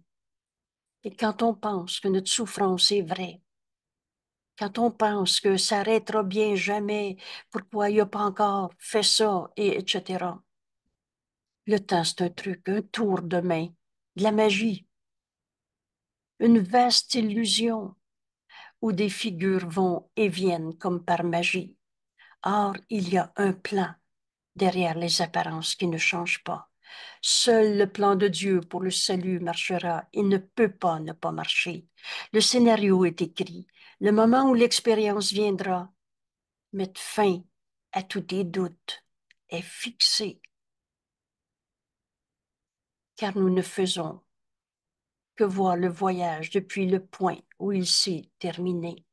Et quand on pense que notre souffrance est vraie, quand on pense que ça arrêtera bien jamais, pourquoi il a pas encore fait ça, et etc. Le temps, c'est un truc, un tour de main, de la magie, une vaste illusion où des figures vont et viennent comme par magie. Or, il y a un plan derrière les apparences qui ne changent pas. Seul le plan de Dieu pour le salut marchera. Il ne peut pas ne pas marcher. Le scénario est écrit. Le moment où l'expérience viendra, mettre fin à tous tes doutes est fixé. Car nous ne faisons que voir le voyage depuis le point où il s'est terminé.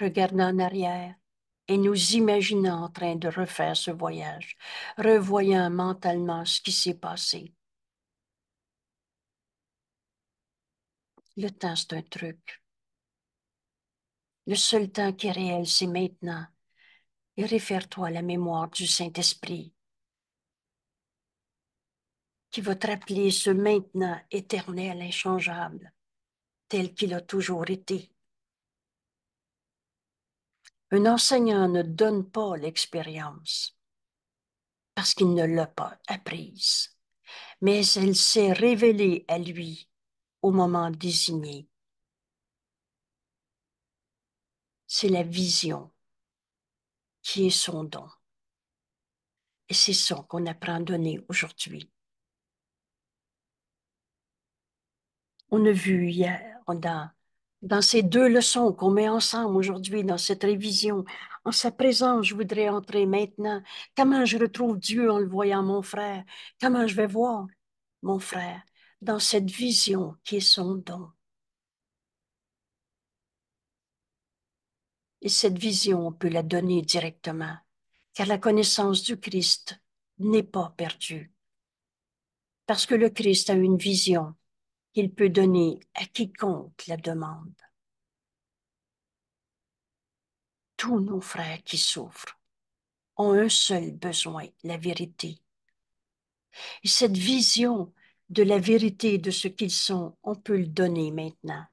Regardant en arrière, et nous imaginons en train de refaire ce voyage, revoyant mentalement ce qui s'est passé. Le temps, c'est un truc. Le seul temps qui est réel, c'est maintenant. Et réfère-toi à la mémoire du Saint-Esprit qui va te rappeler ce maintenant éternel, inchangeable, tel qu'il a toujours été. Un enseignant ne donne pas l'expérience parce qu'il ne l'a pas apprise, mais elle s'est révélée à lui au moment désigné. C'est la vision qui est son don. Et c'est ça qu'on apprend à donner aujourd'hui. On a vu hier a dans ces deux leçons qu'on met ensemble aujourd'hui, dans cette révision, en sa présence, je voudrais entrer maintenant. Comment je retrouve Dieu en le voyant, mon frère? Comment je vais voir mon frère dans cette vision qui est son don? Et cette vision, on peut la donner directement, car la connaissance du Christ n'est pas perdue. Parce que le Christ a une vision qu'il peut donner à quiconque la demande. Tous nos frères qui souffrent ont un seul besoin, la vérité. Et cette vision de la vérité de ce qu'ils sont, on peut le donner maintenant.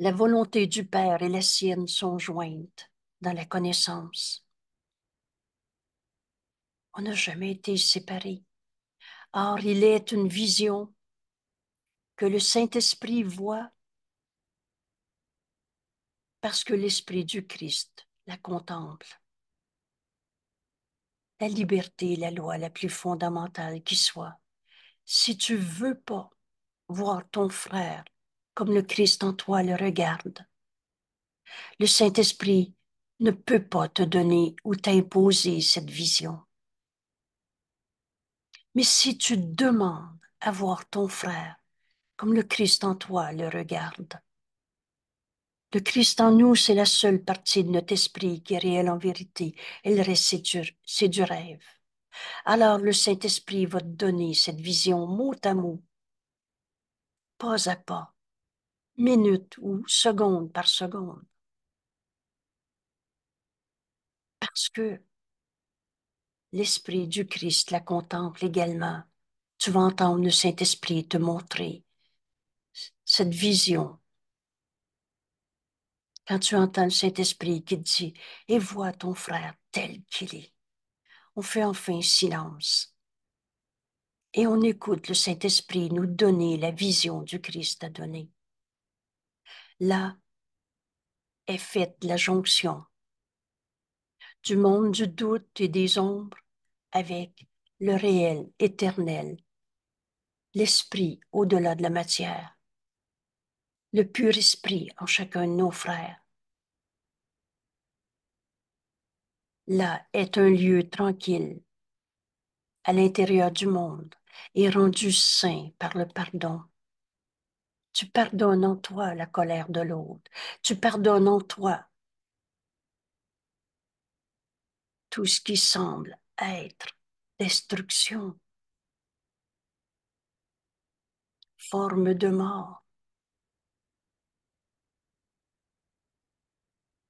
La volonté du Père et la sienne sont jointes dans la connaissance. On n'a jamais été séparés. Or, il est une vision que le Saint-Esprit voit parce que l'Esprit du Christ la contemple. La liberté est la loi la plus fondamentale qui soit. Si tu veux pas voir ton frère comme le Christ en toi le regarde, le Saint-Esprit ne peut pas te donner ou t'imposer cette vision. Mais si tu demandes à voir ton frère comme le Christ en toi le regarde, le Christ en nous, c'est la seule partie de notre esprit qui est réelle en vérité, Elle reste, c'est du rêve. Alors le Saint-Esprit va te donner cette vision mot à mot, pas à pas, minute ou seconde par seconde. Parce que l'Esprit du Christ la contemple également. Tu vas entendre le Saint-Esprit te montrer cette vision. Quand tu entends le Saint-Esprit qui dit, et vois ton frère tel qu'il est, on fait enfin silence. Et on écoute le Saint-Esprit nous donner la vision du Christ à donner. Là est faite la jonction du monde du doute et des ombres avec le réel éternel, l'esprit au-delà de la matière, le pur esprit en chacun de nos frères. Là est un lieu tranquille à l'intérieur du monde et rendu saint par le pardon. Tu pardonnes en toi la colère de l'autre, tu pardonnes en toi tout ce qui semble être destruction, forme de mort.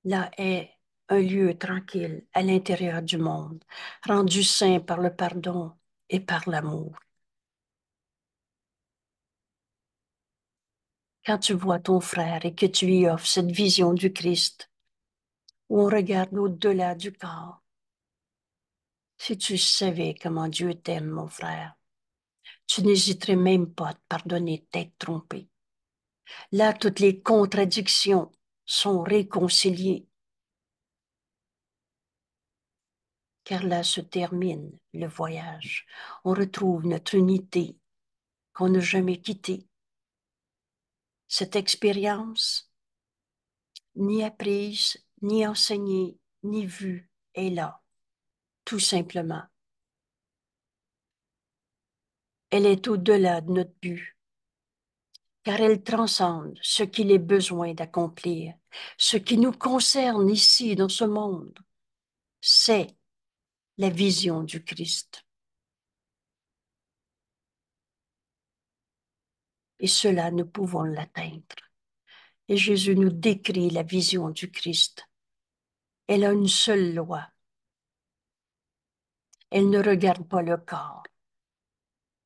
Là est un lieu tranquille à l'intérieur du monde, rendu saint par le pardon et par l'amour. Quand tu vois ton frère et que tu lui offres cette vision du Christ, où on regarde au-delà du corps, si tu savais comment Dieu t'aime, mon frère, tu n'hésiterais même pas à te pardonner d'être trompé. Là, toutes les contradictions sont réconciliées. Car là se termine le voyage. On retrouve notre unité qu'on n'a jamais quittée. Cette expérience, ni apprise, ni enseignée, ni vue, est là tout simplement. Elle est au-delà de notre but, car elle transcende ce qu'il est besoin d'accomplir, ce qui nous concerne ici dans ce monde. C'est la vision du Christ. Et cela, nous pouvons l'atteindre. Et Jésus nous décrit la vision du Christ. Elle a une seule loi, elle ne regarde pas le corps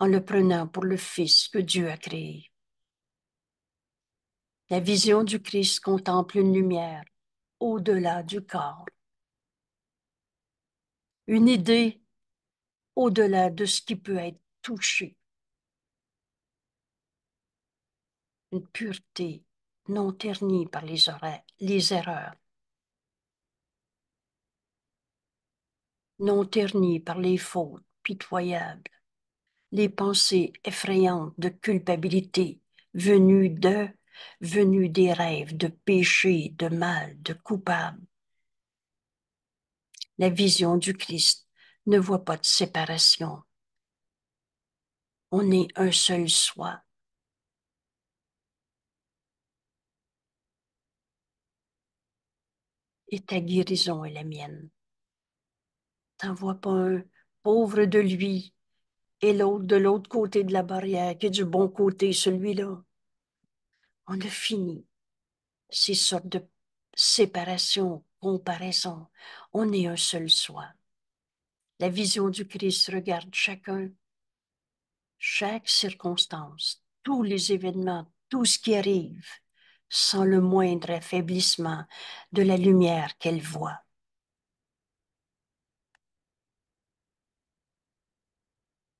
en le prenant pour le Fils que Dieu a créé. La vision du Christ contemple une lumière au-delà du corps, une idée au-delà de ce qui peut être touché, une pureté non ternie par les, les erreurs, non ternie par les fautes pitoyables, les pensées effrayantes de culpabilité venues de, venues des rêves de péché, de mal, de coupable. La vision du Christ ne voit pas de séparation. On est un seul soi. Et ta guérison est la mienne. T'en vois pas un pauvre de lui et l'autre de l'autre côté de la barrière, qui est du bon côté, celui-là. On a fini ces sortes de séparations, comparaisons. On est un seul soi. La vision du Christ regarde chacun, chaque circonstance, tous les événements, tout ce qui arrive, sans le moindre affaiblissement de la lumière qu'elle voit.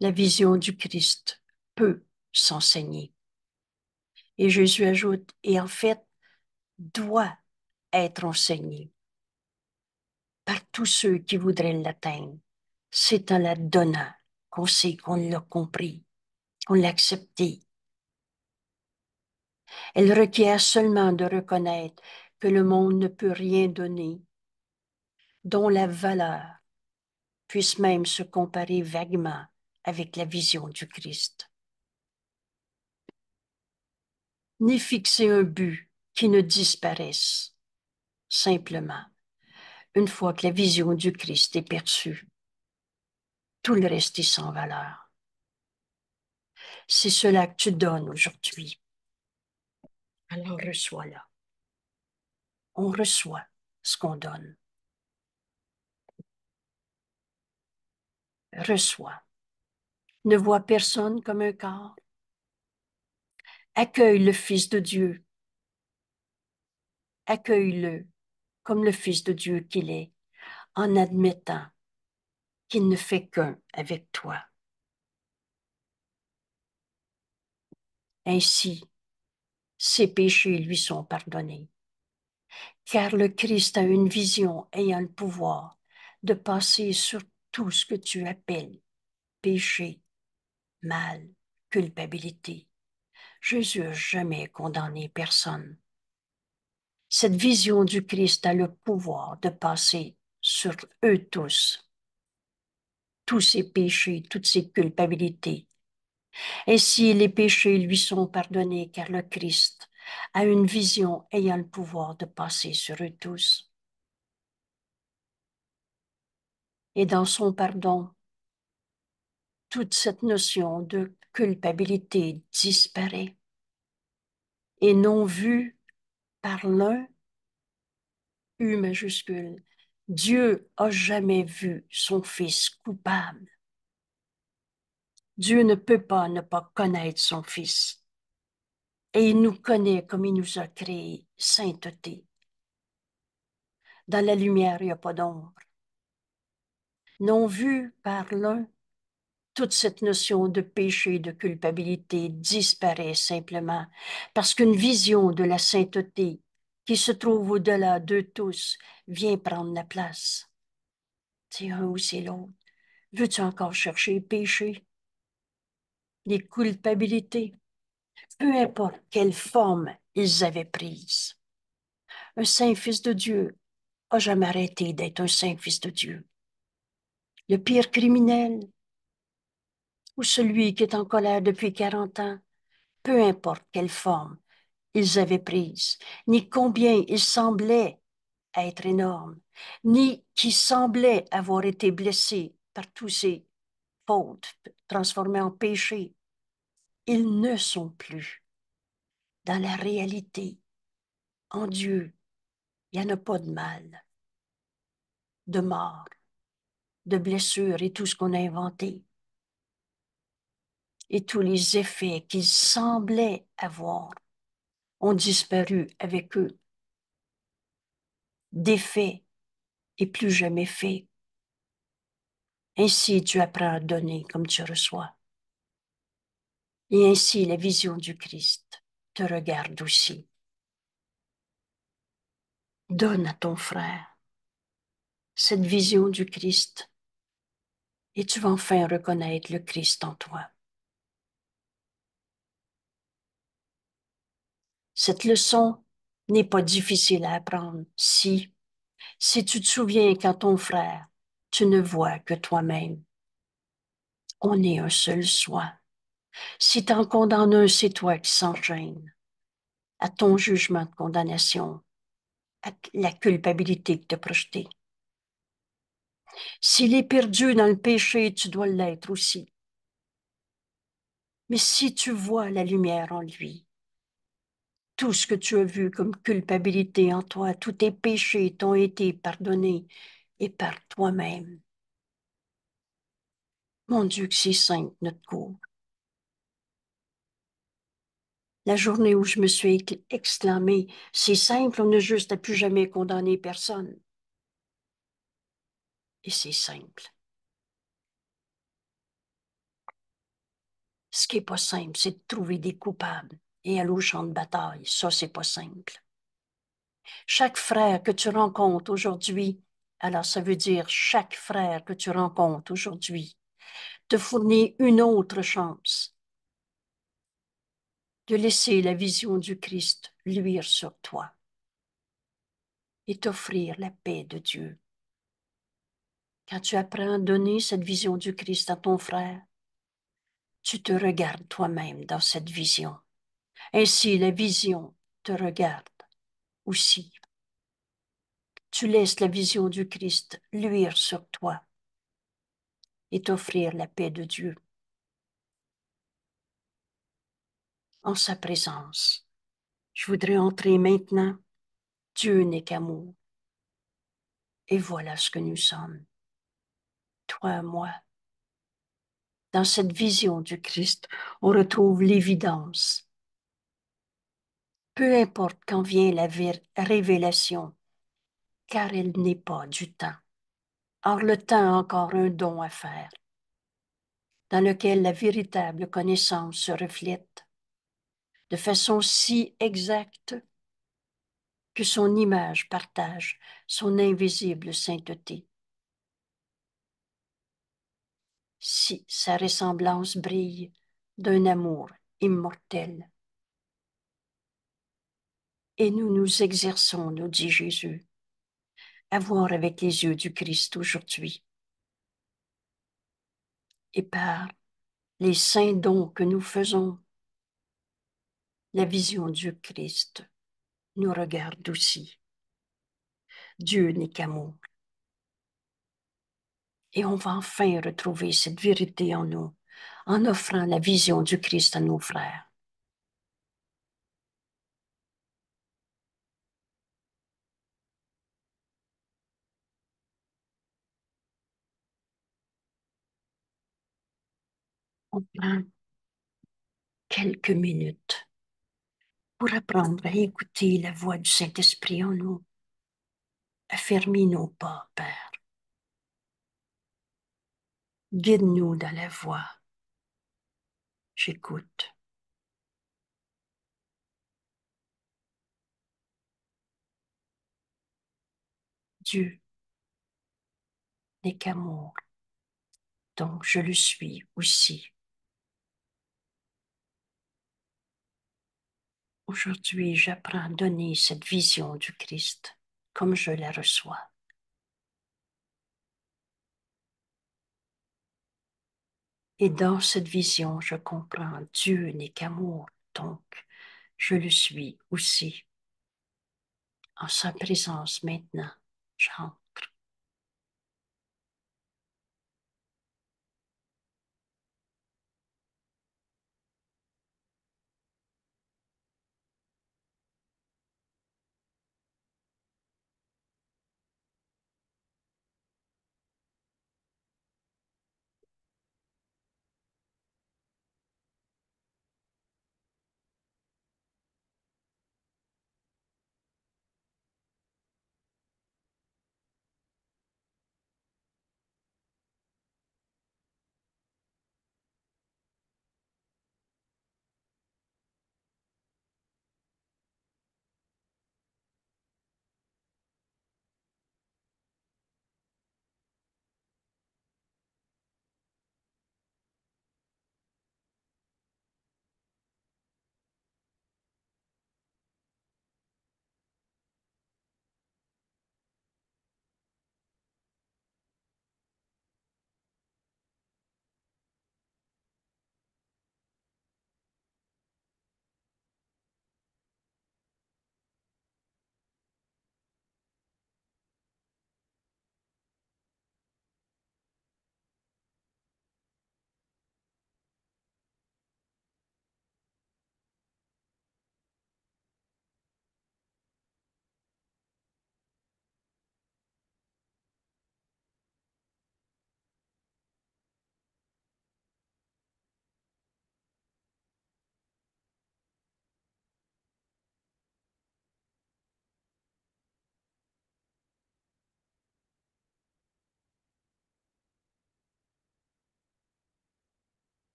la vision du Christ peut s'enseigner. Et Jésus ajoute, et en fait, doit être enseignée. par tous ceux qui voudraient l'atteindre. C'est en la donnant qu'on sait qu'on l'a compris, qu'on l'a accepté. Elle requiert seulement de reconnaître que le monde ne peut rien donner, dont la valeur puisse même se comparer vaguement avec la vision du Christ. Ni fixer un but qui ne disparaisse simplement une fois que la vision du Christ est perçue. Tout le reste est sans valeur. C'est cela que tu donnes aujourd'hui. Alors reçois-la. On reçoit ce qu'on donne. Reçois ne voit personne comme un corps. Accueille le Fils de Dieu. Accueille-le comme le Fils de Dieu qu'il est, en admettant qu'il ne fait qu'un avec toi. Ainsi, ses péchés lui sont pardonnés, car le Christ a une vision ayant le pouvoir de passer sur tout ce que tu appelles péché mal, culpabilité. Jésus n'a jamais condamné personne. Cette vision du Christ a le pouvoir de passer sur eux tous, tous ses péchés, toutes ses culpabilités. Et si les péchés lui sont pardonnés car le Christ a une vision ayant le pouvoir de passer sur eux tous. Et dans son pardon, toute cette notion de culpabilité disparaît et non vue par l'un, U majuscule. Dieu a jamais vu son fils coupable. Dieu ne peut pas ne pas connaître son fils. Et il nous connaît comme il nous a créé sainteté. Dans la lumière, il n'y a pas d'ombre. Non vu par l'un, toute cette notion de péché, de culpabilité disparaît simplement, parce qu'une vision de la sainteté qui se trouve au-delà d'eux tous vient prendre la place. C'est un ou c'est l'autre. Veux-tu encore chercher péché, les culpabilités, peu importe quelle forme ils avaient prise. Un saint fils de Dieu a jamais arrêté d'être un saint fils de Dieu. Le pire criminel, ou celui qui est en colère depuis quarante ans, peu importe quelle forme ils avaient prise, ni combien ils semblaient être énormes, ni qui semblaient avoir été blessés par tous ces fautes transformées en péchés. Ils ne sont plus dans la réalité. En Dieu, il n'y en a pas de mal, de mort, de blessure et tout ce qu'on a inventé et tous les effets qu'ils semblaient avoir ont disparu avec eux. Défait et plus jamais faits. Ainsi tu apprends à donner comme tu reçois. Et ainsi la vision du Christ te regarde aussi. Donne à ton frère cette vision du Christ et tu vas enfin reconnaître le Christ en toi. Cette leçon n'est pas difficile à apprendre si, si tu te souviens quand ton frère, tu ne vois que toi-même. On est un seul soi. Si t'en condamnes un, c'est toi qui s'enchaîne à ton jugement de condamnation, à la culpabilité que t'as projetée. S'il est perdu dans le péché, tu dois l'être aussi. Mais si tu vois la lumière en lui, tout ce que tu as vu comme culpabilité en toi, tous tes péchés t'ont été pardonnés et par toi-même. Mon Dieu, que c'est simple, notre cours. La journée où je me suis exclamée, c'est simple, on ne juste a plus jamais condamner personne. Et c'est simple. Ce qui n'est pas simple, c'est de trouver des coupables et à au champ de bataille. Ça, c'est pas simple. Chaque frère que tu rencontres aujourd'hui, alors ça veut dire chaque frère que tu rencontres aujourd'hui, te fournit une autre chance de laisser la vision du Christ luire sur toi et t'offrir la paix de Dieu. Quand tu apprends à donner cette vision du Christ à ton frère, tu te regardes toi-même dans cette vision ainsi, la vision te regarde aussi. Tu laisses la vision du Christ luire sur toi et t'offrir la paix de Dieu en sa présence. Je voudrais entrer maintenant. Dieu n'est qu'amour. Et voilà ce que nous sommes, toi, moi. Dans cette vision du Christ, on retrouve l'évidence peu importe quand vient la révélation, car elle n'est pas du temps. Or le temps a encore un don à faire, dans lequel la véritable connaissance se reflète de façon si exacte que son image partage son invisible sainteté. Si sa ressemblance brille d'un amour immortel et nous nous exerçons, nous dit Jésus, à voir avec les yeux du Christ aujourd'hui. Et par les saints dons que nous faisons, la vision du Christ nous regarde aussi. Dieu n'est qu'amour. Et on va enfin retrouver cette vérité en nous en offrant la vision du Christ à nos frères. quelques minutes pour apprendre à écouter la voix du Saint-Esprit en nous, affermis nos pas, Père. Guide-nous dans la voix. J'écoute. Dieu n'est qu'amour, donc je le suis aussi. Aujourd'hui, j'apprends à donner cette vision du Christ comme je la reçois. Et dans cette vision, je comprends Dieu n'est qu'amour, donc je le suis aussi. En sa présence maintenant, j'entre.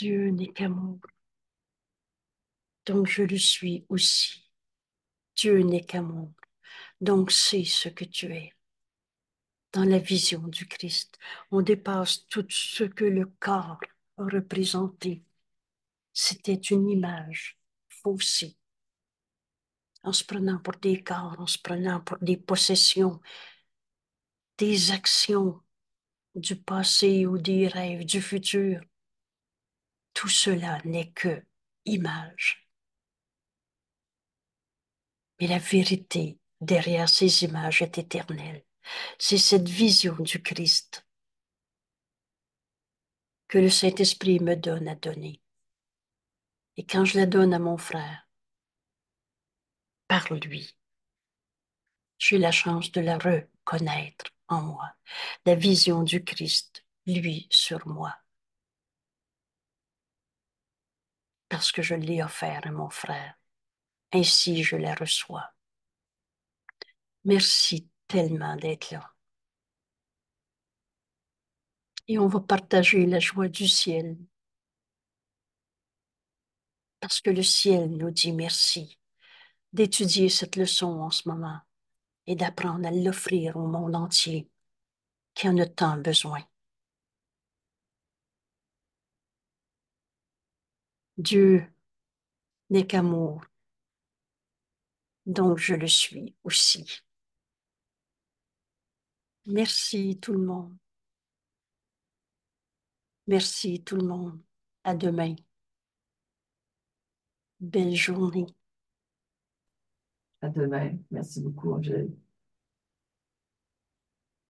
Dieu n'est qu'amour. Donc je le suis aussi. Dieu n'est qu'amour. Donc c'est ce que tu es. Dans la vision du Christ, on dépasse tout ce que le corps représentait. C'était une image faussée. En se prenant pour des corps, en se prenant pour des possessions, des actions du passé ou des rêves du futur tout cela n'est que image. Mais la vérité derrière ces images est éternelle. C'est cette vision du Christ que le Saint-Esprit me donne à donner. Et quand je la donne à mon frère, par lui, j'ai la chance de la reconnaître en moi, la vision du Christ, lui, sur moi. parce que je l'ai offert à mon frère. Ainsi, je la reçois. Merci tellement d'être là. Et on va partager la joie du ciel. Parce que le ciel nous dit merci d'étudier cette leçon en ce moment et d'apprendre à l'offrir au monde entier qui en a tant besoin. Dieu n'est qu'amour, donc je le suis aussi. Merci tout le monde. Merci tout le monde. À demain. Belle journée. À demain. Merci beaucoup, Angèle.